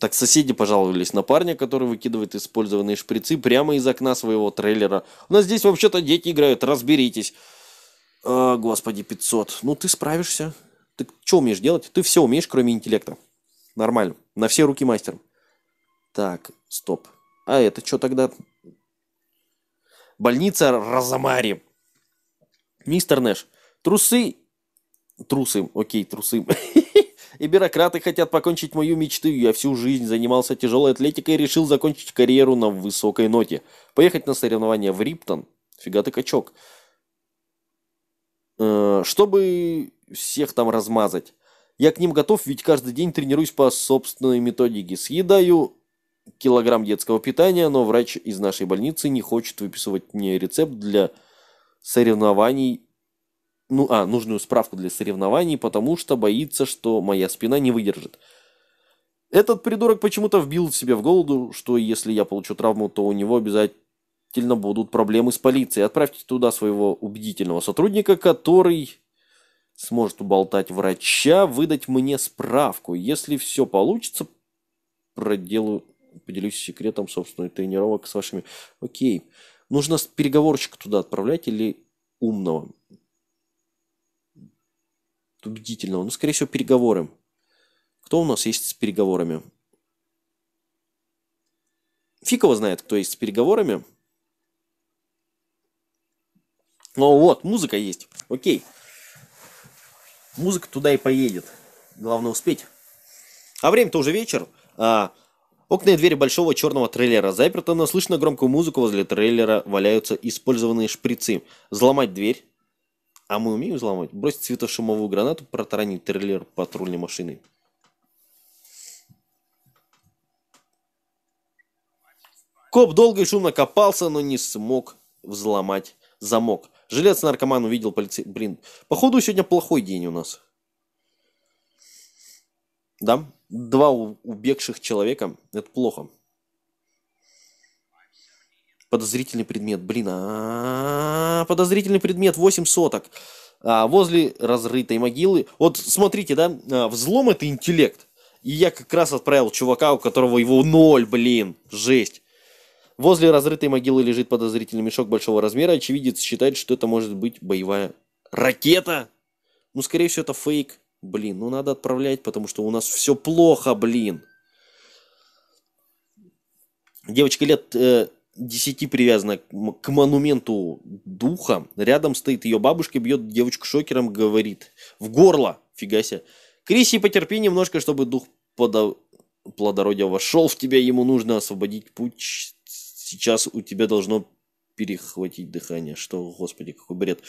Так соседи пожаловались на парня, который выкидывает использованные шприцы прямо из окна своего трейлера. У нас здесь вообще-то дети играют, разберитесь. О, «А, господи, 500. Ну, ты справишься. Ты что умеешь делать? Ты все умеешь, кроме интеллекта. Нормально. На все руки мастер. Так, стоп. А это что тогда? Больница Розамари. Мистер Нэш, трусы... Трусы, окей, трусы. И бюрократы хотят покончить мою мечту. Я всю жизнь занимался тяжелой атлетикой и решил закончить карьеру на высокой ноте. Поехать на соревнования в Риптон. Фига ты качок. Э, чтобы всех там размазать. Я к ним готов, ведь каждый день тренируюсь по собственной методике. Съедаю килограмм детского питания, но врач из нашей больницы не хочет выписывать мне рецепт для соревнований ну, а, нужную справку для соревнований, потому что боится, что моя спина не выдержит. Этот придурок почему-то вбил в себе в голову, что если я получу травму, то у него обязательно будут проблемы с полицией. Отправьте туда своего убедительного сотрудника, который сможет уболтать врача, выдать мне справку. Если все получится, проделу поделюсь секретом собственных тренировок с вашими. Окей. Нужно переговорщика туда отправлять или умного убедительного. Ну, скорее всего, переговоры. Кто у нас есть с переговорами? Фиг знает, кто есть с переговорами. Ну вот, музыка есть. Окей. Музыка туда и поедет. Главное успеть. А время-то уже вечер. А, окна и двери большого черного трейлера заперты, но слышно громкую музыку. Возле трейлера валяются использованные шприцы. Взломать дверь, а мы умеем взламывать? Брось цветошумовую гранату, протаранить трейлер патрульной машины. Коп долго и шумно копался, но не смог взломать замок. Жилец-наркоман увидел полицей. Блин, походу сегодня плохой день у нас. Да? Два убегших человека. Это плохо. Подозрительный предмет, блин, а подозрительный предмет, 8 соток. А возле разрытой могилы, вот смотрите, да, а, взлом это интеллект. И я как раз отправил чувака, у которого его ноль, блин, жесть. Возле разрытой могилы лежит подозрительный мешок большого размера. Очевидец считает, что это может быть боевая ракета. Ну, скорее всего, это фейк. Блин, ну надо отправлять, потому что у нас все плохо, блин. Девочка лет э, десяти привязана к монументу духа. Рядом стоит ее бабушка, бьет девочку шокером, говорит. В горло, фига себе. Криси, потерпи немножко, чтобы дух подо... плодородия вошел в тебя. Ему нужно освободить путь. Сейчас у тебя должно перехватить дыхание. Что, господи, какой бред.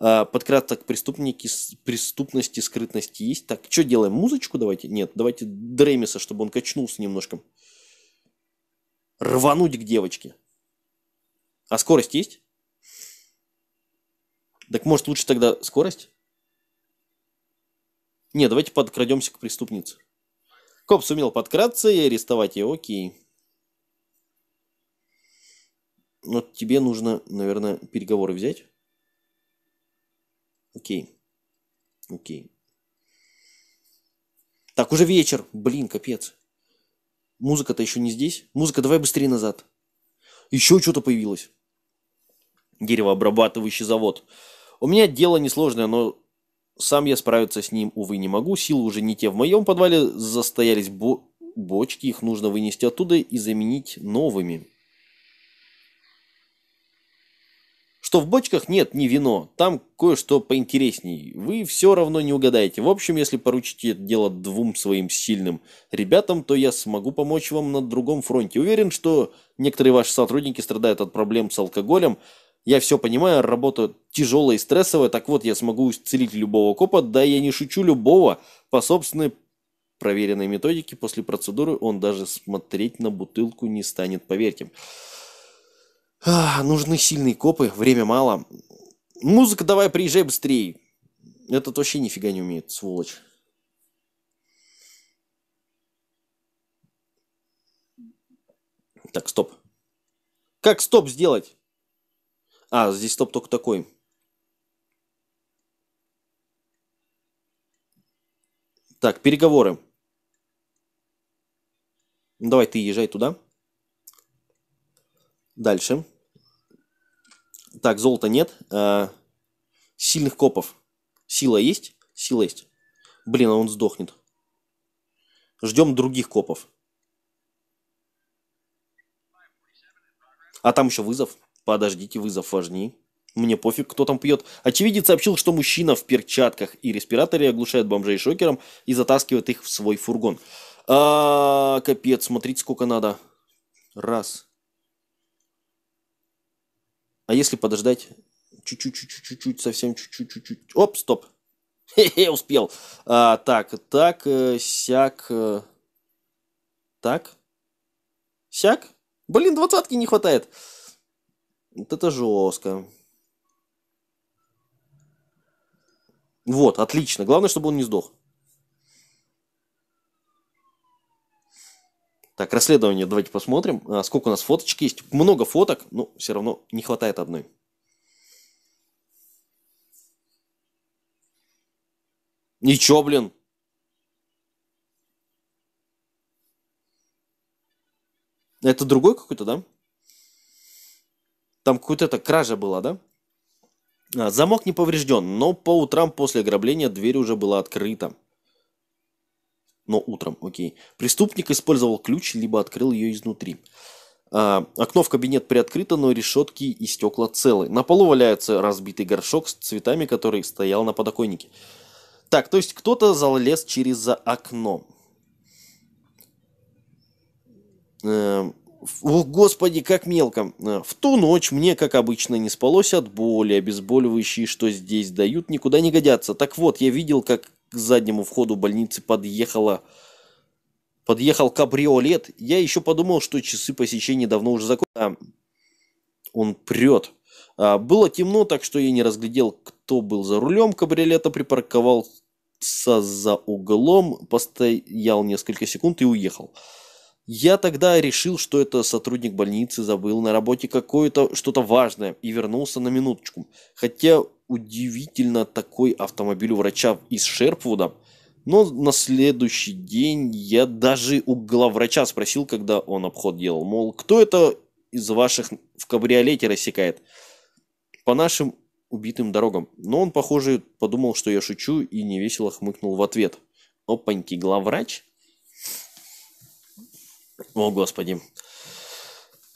А, подкраток преступники, преступности, скрытности есть. Так, что делаем? Музычку давайте? Нет, давайте Дремиса, чтобы он качнулся немножко. Рвануть к девочке. А скорость есть? Так может лучше тогда скорость? Не, давайте подкрадемся к преступнице. Коп сумел подкраться и арестовать ее, окей. Вот тебе нужно, наверное, переговоры взять. Окей. Окей. Так, уже вечер. Блин, капец. Музыка-то еще не здесь. Музыка, давай быстрее назад. Еще что-то появилось деревообрабатывающий завод. У меня дело несложное, но сам я справиться с ним, увы, не могу. Силы уже не те. В моем подвале застоялись бо бочки, их нужно вынести оттуда и заменить новыми. Что в бочках нет, не вино. Там кое-что поинтересней. Вы все равно не угадаете. В общем, если поручите это дело двум своим сильным ребятам, то я смогу помочь вам на другом фронте. Уверен, что некоторые ваши сотрудники страдают от проблем с алкоголем, я все понимаю, работа тяжелая и стрессовая, так вот я смогу исцелить любого копа, да я не шучу любого. По собственной проверенной методике после процедуры он даже смотреть на бутылку не станет, поверьте. Ах, нужны сильные копы, время мало. Музыка давай, приезжай быстрее. Этот вообще нифига не умеет, сволочь. Так, стоп. Как стоп сделать? А, здесь стоп только такой. Так, переговоры. Ну, давай ты езжай туда. Дальше. Так, золота нет. А, сильных копов. Сила есть? Сила есть. Блин, а он сдохнет. Ждем других копов. А там еще вызов. Подождите, вы зафажни. Мне пофиг, кто там пьет. Очевидец сообщил, что мужчина в перчатках и респираторе оглушает бомжей шокером и затаскивает их в свой фургон. А, капец, смотрите, сколько надо. Раз. А если подождать? Чуть-чуть, чуть-чуть, чуть-чуть, совсем чуть-чуть, чуть-чуть. Оп, стоп. Хе-хе, успел. А, так, так, э, сяк. Э, так. Сяк? Блин, двадцатки не хватает. Вот это жестко. Вот, отлично. Главное, чтобы он не сдох. Так, расследование давайте посмотрим. А, сколько у нас фоточек есть? Много фоток, но все равно не хватает одной. Ничего, блин? Это другой какой-то, да? Там какая-то это кража была, да? А, замок не поврежден, но по утрам после ограбления дверь уже была открыта. Но утром, окей. Преступник использовал ключ, либо открыл ее изнутри. А, окно в кабинет приоткрыто, но решетки и стекла целы. На полу валяется разбитый горшок с цветами, который стоял на подоконнике. Так, то есть кто-то залез через за окно. Эм... О, господи, как мелко. Э, в ту ночь мне, как обычно, не спалось от боли. Обезболивающие, что здесь дают, никуда не годятся. Так вот, я видел, как к заднему входу больницы подъехала... Подъехал кабриолет. Я еще подумал, что часы посещения давно уже закончились. А, он прет. А, было темно, так что я не разглядел, кто был за рулем кабриолета, припарковался за углом, постоял несколько секунд и уехал. Я тогда решил, что это сотрудник больницы забыл на работе какое-то что-то важное и вернулся на минуточку. Хотя удивительно такой автомобиль у врача из Шерпвуда. Но на следующий день я даже у главврача спросил, когда он обход делал, мол, кто это из ваших в кабриолете рассекает? По нашим убитым дорогам. Но он, похоже, подумал, что я шучу и невесело хмыкнул в ответ. Опаньки, главврач? О, господи.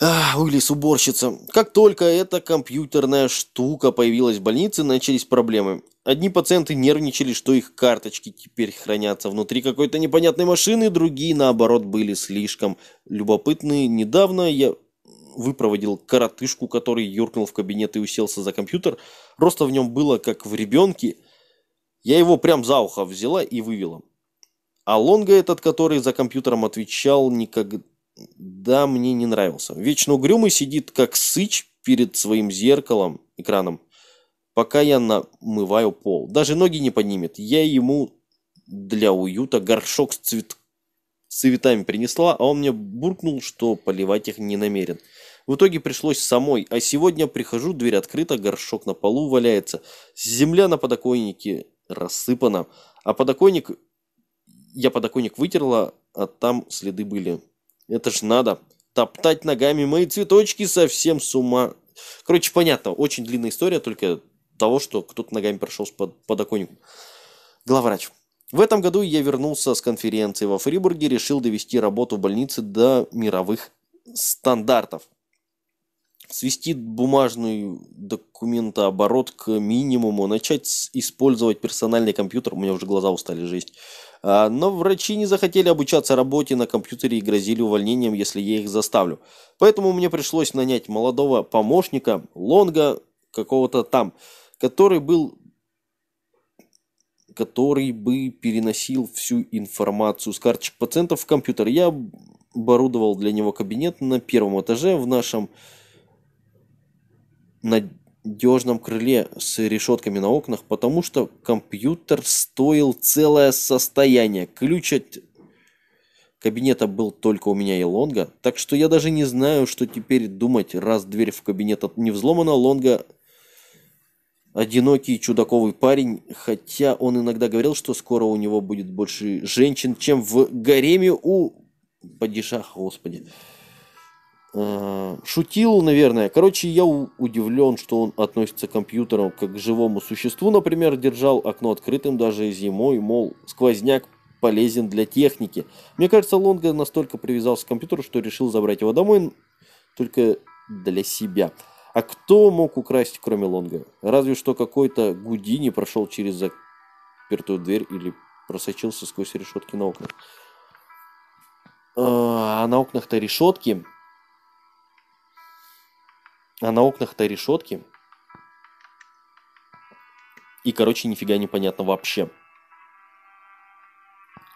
Ах, уборщица. Как только эта компьютерная штука появилась в больнице, начались проблемы. Одни пациенты нервничали, что их карточки теперь хранятся внутри какой-то непонятной машины, другие, наоборот, были слишком любопытны. Недавно я выпроводил коротышку, который юркнул в кабинет и уселся за компьютер. Роста в нем было, как в ребенке. Я его прям за ухо взяла и вывела. А Лонга этот, который за компьютером отвечал, никогда мне не нравился. Вечно угрюмый сидит, как сыч перед своим зеркалом, экраном, пока я намываю пол. Даже ноги не поднимет. Я ему для уюта горшок с цвет... цветами принесла, а он мне буркнул, что поливать их не намерен. В итоге пришлось самой, а сегодня прихожу, дверь открыта, горшок на полу валяется, земля на подоконнике рассыпана, а подоконник я подоконник вытерла, а там следы были. Это ж надо. Топтать ногами мои цветочки совсем с ума. Короче, понятно, очень длинная история, только того, что кто-то ногами прошел под подоконником. Главврач. В этом году я вернулся с конференции во Фрибурге, решил довести работу в больнице до мировых стандартов. Свести бумажный документооборот к минимуму, начать использовать персональный компьютер, у меня уже глаза устали, жесть. А, но врачи не захотели обучаться работе на компьютере и грозили увольнением, если я их заставлю. Поэтому мне пришлось нанять молодого помощника, лонга какого-то там, который был который бы переносил всю информацию с карточек пациентов в компьютер. Я оборудовал для него кабинет на первом этаже в нашем на дёжном крыле с решетками на окнах, потому что компьютер стоил целое состояние. Ключ от кабинета был только у меня и Лонга, так что я даже не знаю, что теперь думать, раз дверь в кабинет не взломана, Лонга одинокий чудаковый парень, хотя он иногда говорил, что скоро у него будет больше женщин, чем в гареме у падишаха, господи. Э, шутил, наверное. Короче, я удивлен, что он относится к компьютерам как к живому существу. Например, держал окно открытым даже зимой, мол, сквозняк полезен для техники. Мне кажется, Лонга настолько привязался к компьютеру, что решил забрать его домой только для себя. А кто мог украсть, кроме Лонга? Разве что какой-то Гудини прошел через запертую дверь или просочился сквозь решетки на окнах. Э, а на окнах-то решетки а на окнах-то решетки. И, короче, нифига непонятно вообще.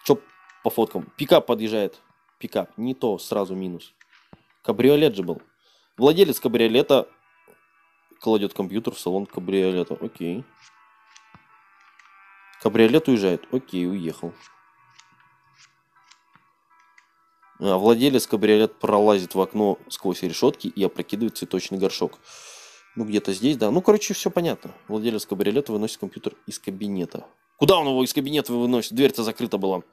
Чё по фоткам? Пикап подъезжает. Пикап. Не то, сразу минус. Кабриолет же был. Владелец кабриолета кладет компьютер в салон кабриолета. Окей. Кабриолет уезжает. Окей, уехал. Владелец кабриолет пролазит в окно сквозь решетки и опрокидывает цветочный горшок. Ну, где-то здесь, да. Ну, короче, все понятно. Владелец кабриолета выносит компьютер из кабинета. Куда он его из кабинета выносит? Дверь-то закрыта была.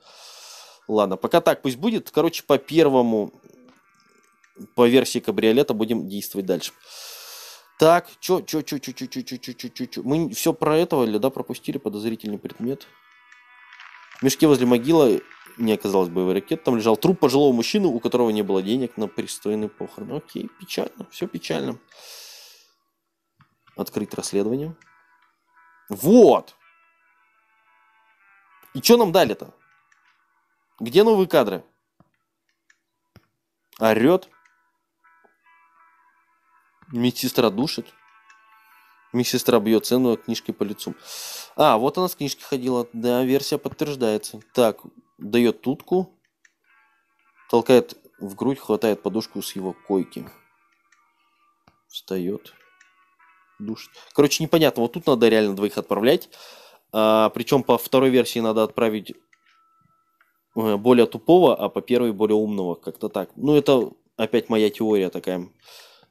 Ладно, пока так пусть будет. Короче, по первому, по версии кабриолета будем действовать дальше. Так, чё, чё, чё, чё, чё, чё, чё, чё, чё, чё, Мы все про этого или да пропустили подозрительный предмет? В мешке возле могилы не оказалось боевой ракет, там лежал труп пожилого мужчины, у которого не было денег на пристойный похорон. Ну, окей, печально, все печально. Открыть расследование. Вот! И что нам дали-то? Где новые кадры? Орет. Медсестра душит. Медсестра бьет цену книжки по лицу. А, вот она с книжки ходила. Да, версия подтверждается. Так, дает тутку. Толкает в грудь, хватает подушку с его койки. Встает. Душит. Короче, непонятно. Вот тут надо реально двоих отправлять. А, причем по второй версии надо отправить э, более тупого, а по первой более умного. Как-то так. Ну, это опять моя теория такая.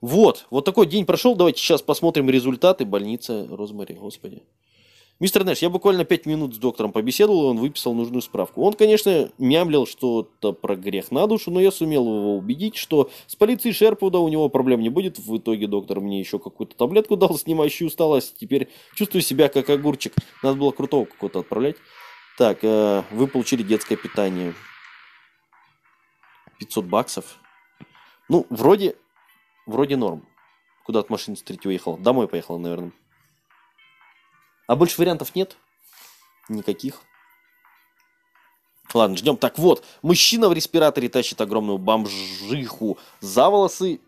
Вот, вот такой день прошел. Давайте сейчас посмотрим результаты больницы Розмари, господи. Мистер Нэш, я буквально пять минут с доктором побеседовал, и он выписал нужную справку. Он, конечно, мямлил что-то про грех на душу, но я сумел его убедить, что с полицией Шерпуда у него проблем не будет. В итоге доктор мне еще какую-то таблетку дал, снимающую усталость. Теперь чувствую себя как огурчик. Надо было крутого какого-то отправлять. Так, э, вы получили детское питание. 500 баксов. Ну, вроде Вроде норм. Куда от машины встретить уехала? Домой поехал, наверное. А больше вариантов нет? Никаких. Ладно, ждем. Так вот, мужчина в респираторе тащит огромную бомжиху за волосы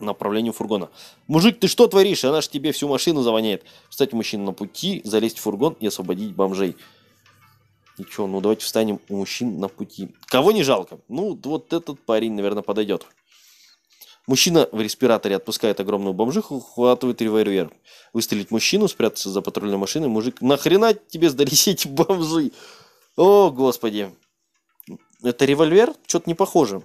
направлению фургона. «Мужик, ты что творишь? Она ж тебе всю машину завоняет!» Кстати, мужчина на пути, залезть в фургон и освободить бомжей. Ничего, ну давайте встанем у мужчин на пути. Кого не жалко? Ну, вот этот парень, наверное, подойдет. Мужчина в респираторе отпускает огромную бомжиху, хватывает револьвер. Выстрелить мужчину, спрятаться за патрульной машиной, мужик. Нахрена тебе сдались эти бомжи? О, господи. Это револьвер? Что-то не похоже.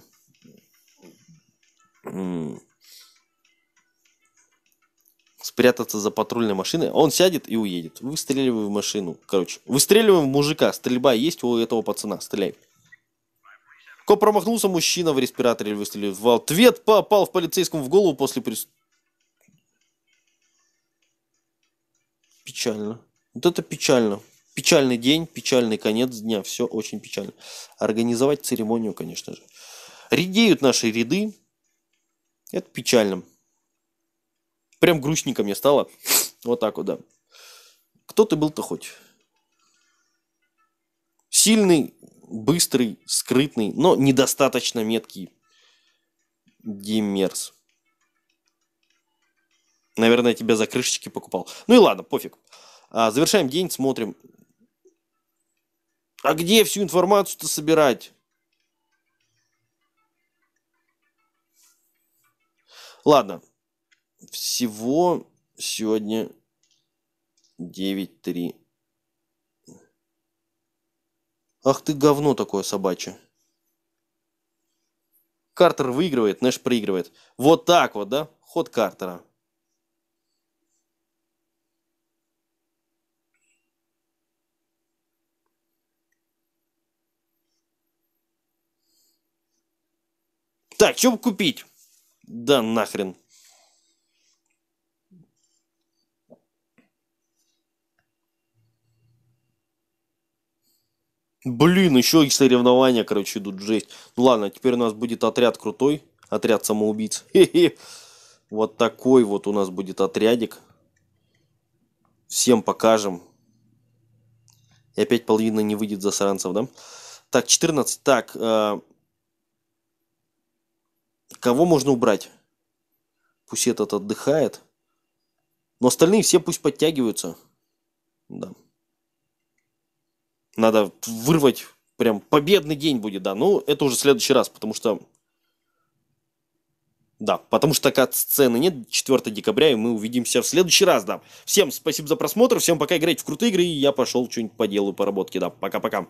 Спрятаться за патрульной машиной. Он сядет и уедет. Выстреливай в машину. Короче, выстреливаем в мужика. Стрельба есть у этого пацана. Стреляй. Коп промахнулся, мужчина в респираторе выстрелил. В ответ попал в полицейскому в голову после... При... Печально. Вот это печально. Печальный день, печальный конец дня. Все очень печально. Организовать церемонию, конечно же. Редеют наши ряды. Это печально. Прям грустненько мне стало. Вот так вот, да. Кто ты был-то хоть? Сильный, быстрый, скрытный, но недостаточно меткий Гиммерс. Наверное, тебя за крышечки покупал. Ну и ладно, пофиг. А, завершаем день, смотрим. А где всю информацию-то собирать? Ладно. Всего сегодня 9-3. Ах ты говно такое собачье. Картер выигрывает, Нэш проигрывает. Вот так вот, да? Ход Картера. Так, что купить? Да нахрен. Блин, еще и соревнования, короче, идут, жесть. Ну ладно, теперь у нас будет отряд крутой, отряд самоубийц. Хе-хе. Вот такой вот у нас будет отрядик. Всем покажем. И опять половина не выйдет засранцев, да? Так, 14. Так, э, кого можно убрать? Пусть этот отдыхает. Но остальные все пусть подтягиваются. Да надо вырвать, прям победный день будет, да. Ну, это уже в следующий раз, потому что... Да, потому что такая сцены нет 4 декабря, и мы увидимся в следующий раз, да. Всем спасибо за просмотр, всем пока, играйте в крутые игры, и я пошел что-нибудь поделаю по работке, да. Пока-пока.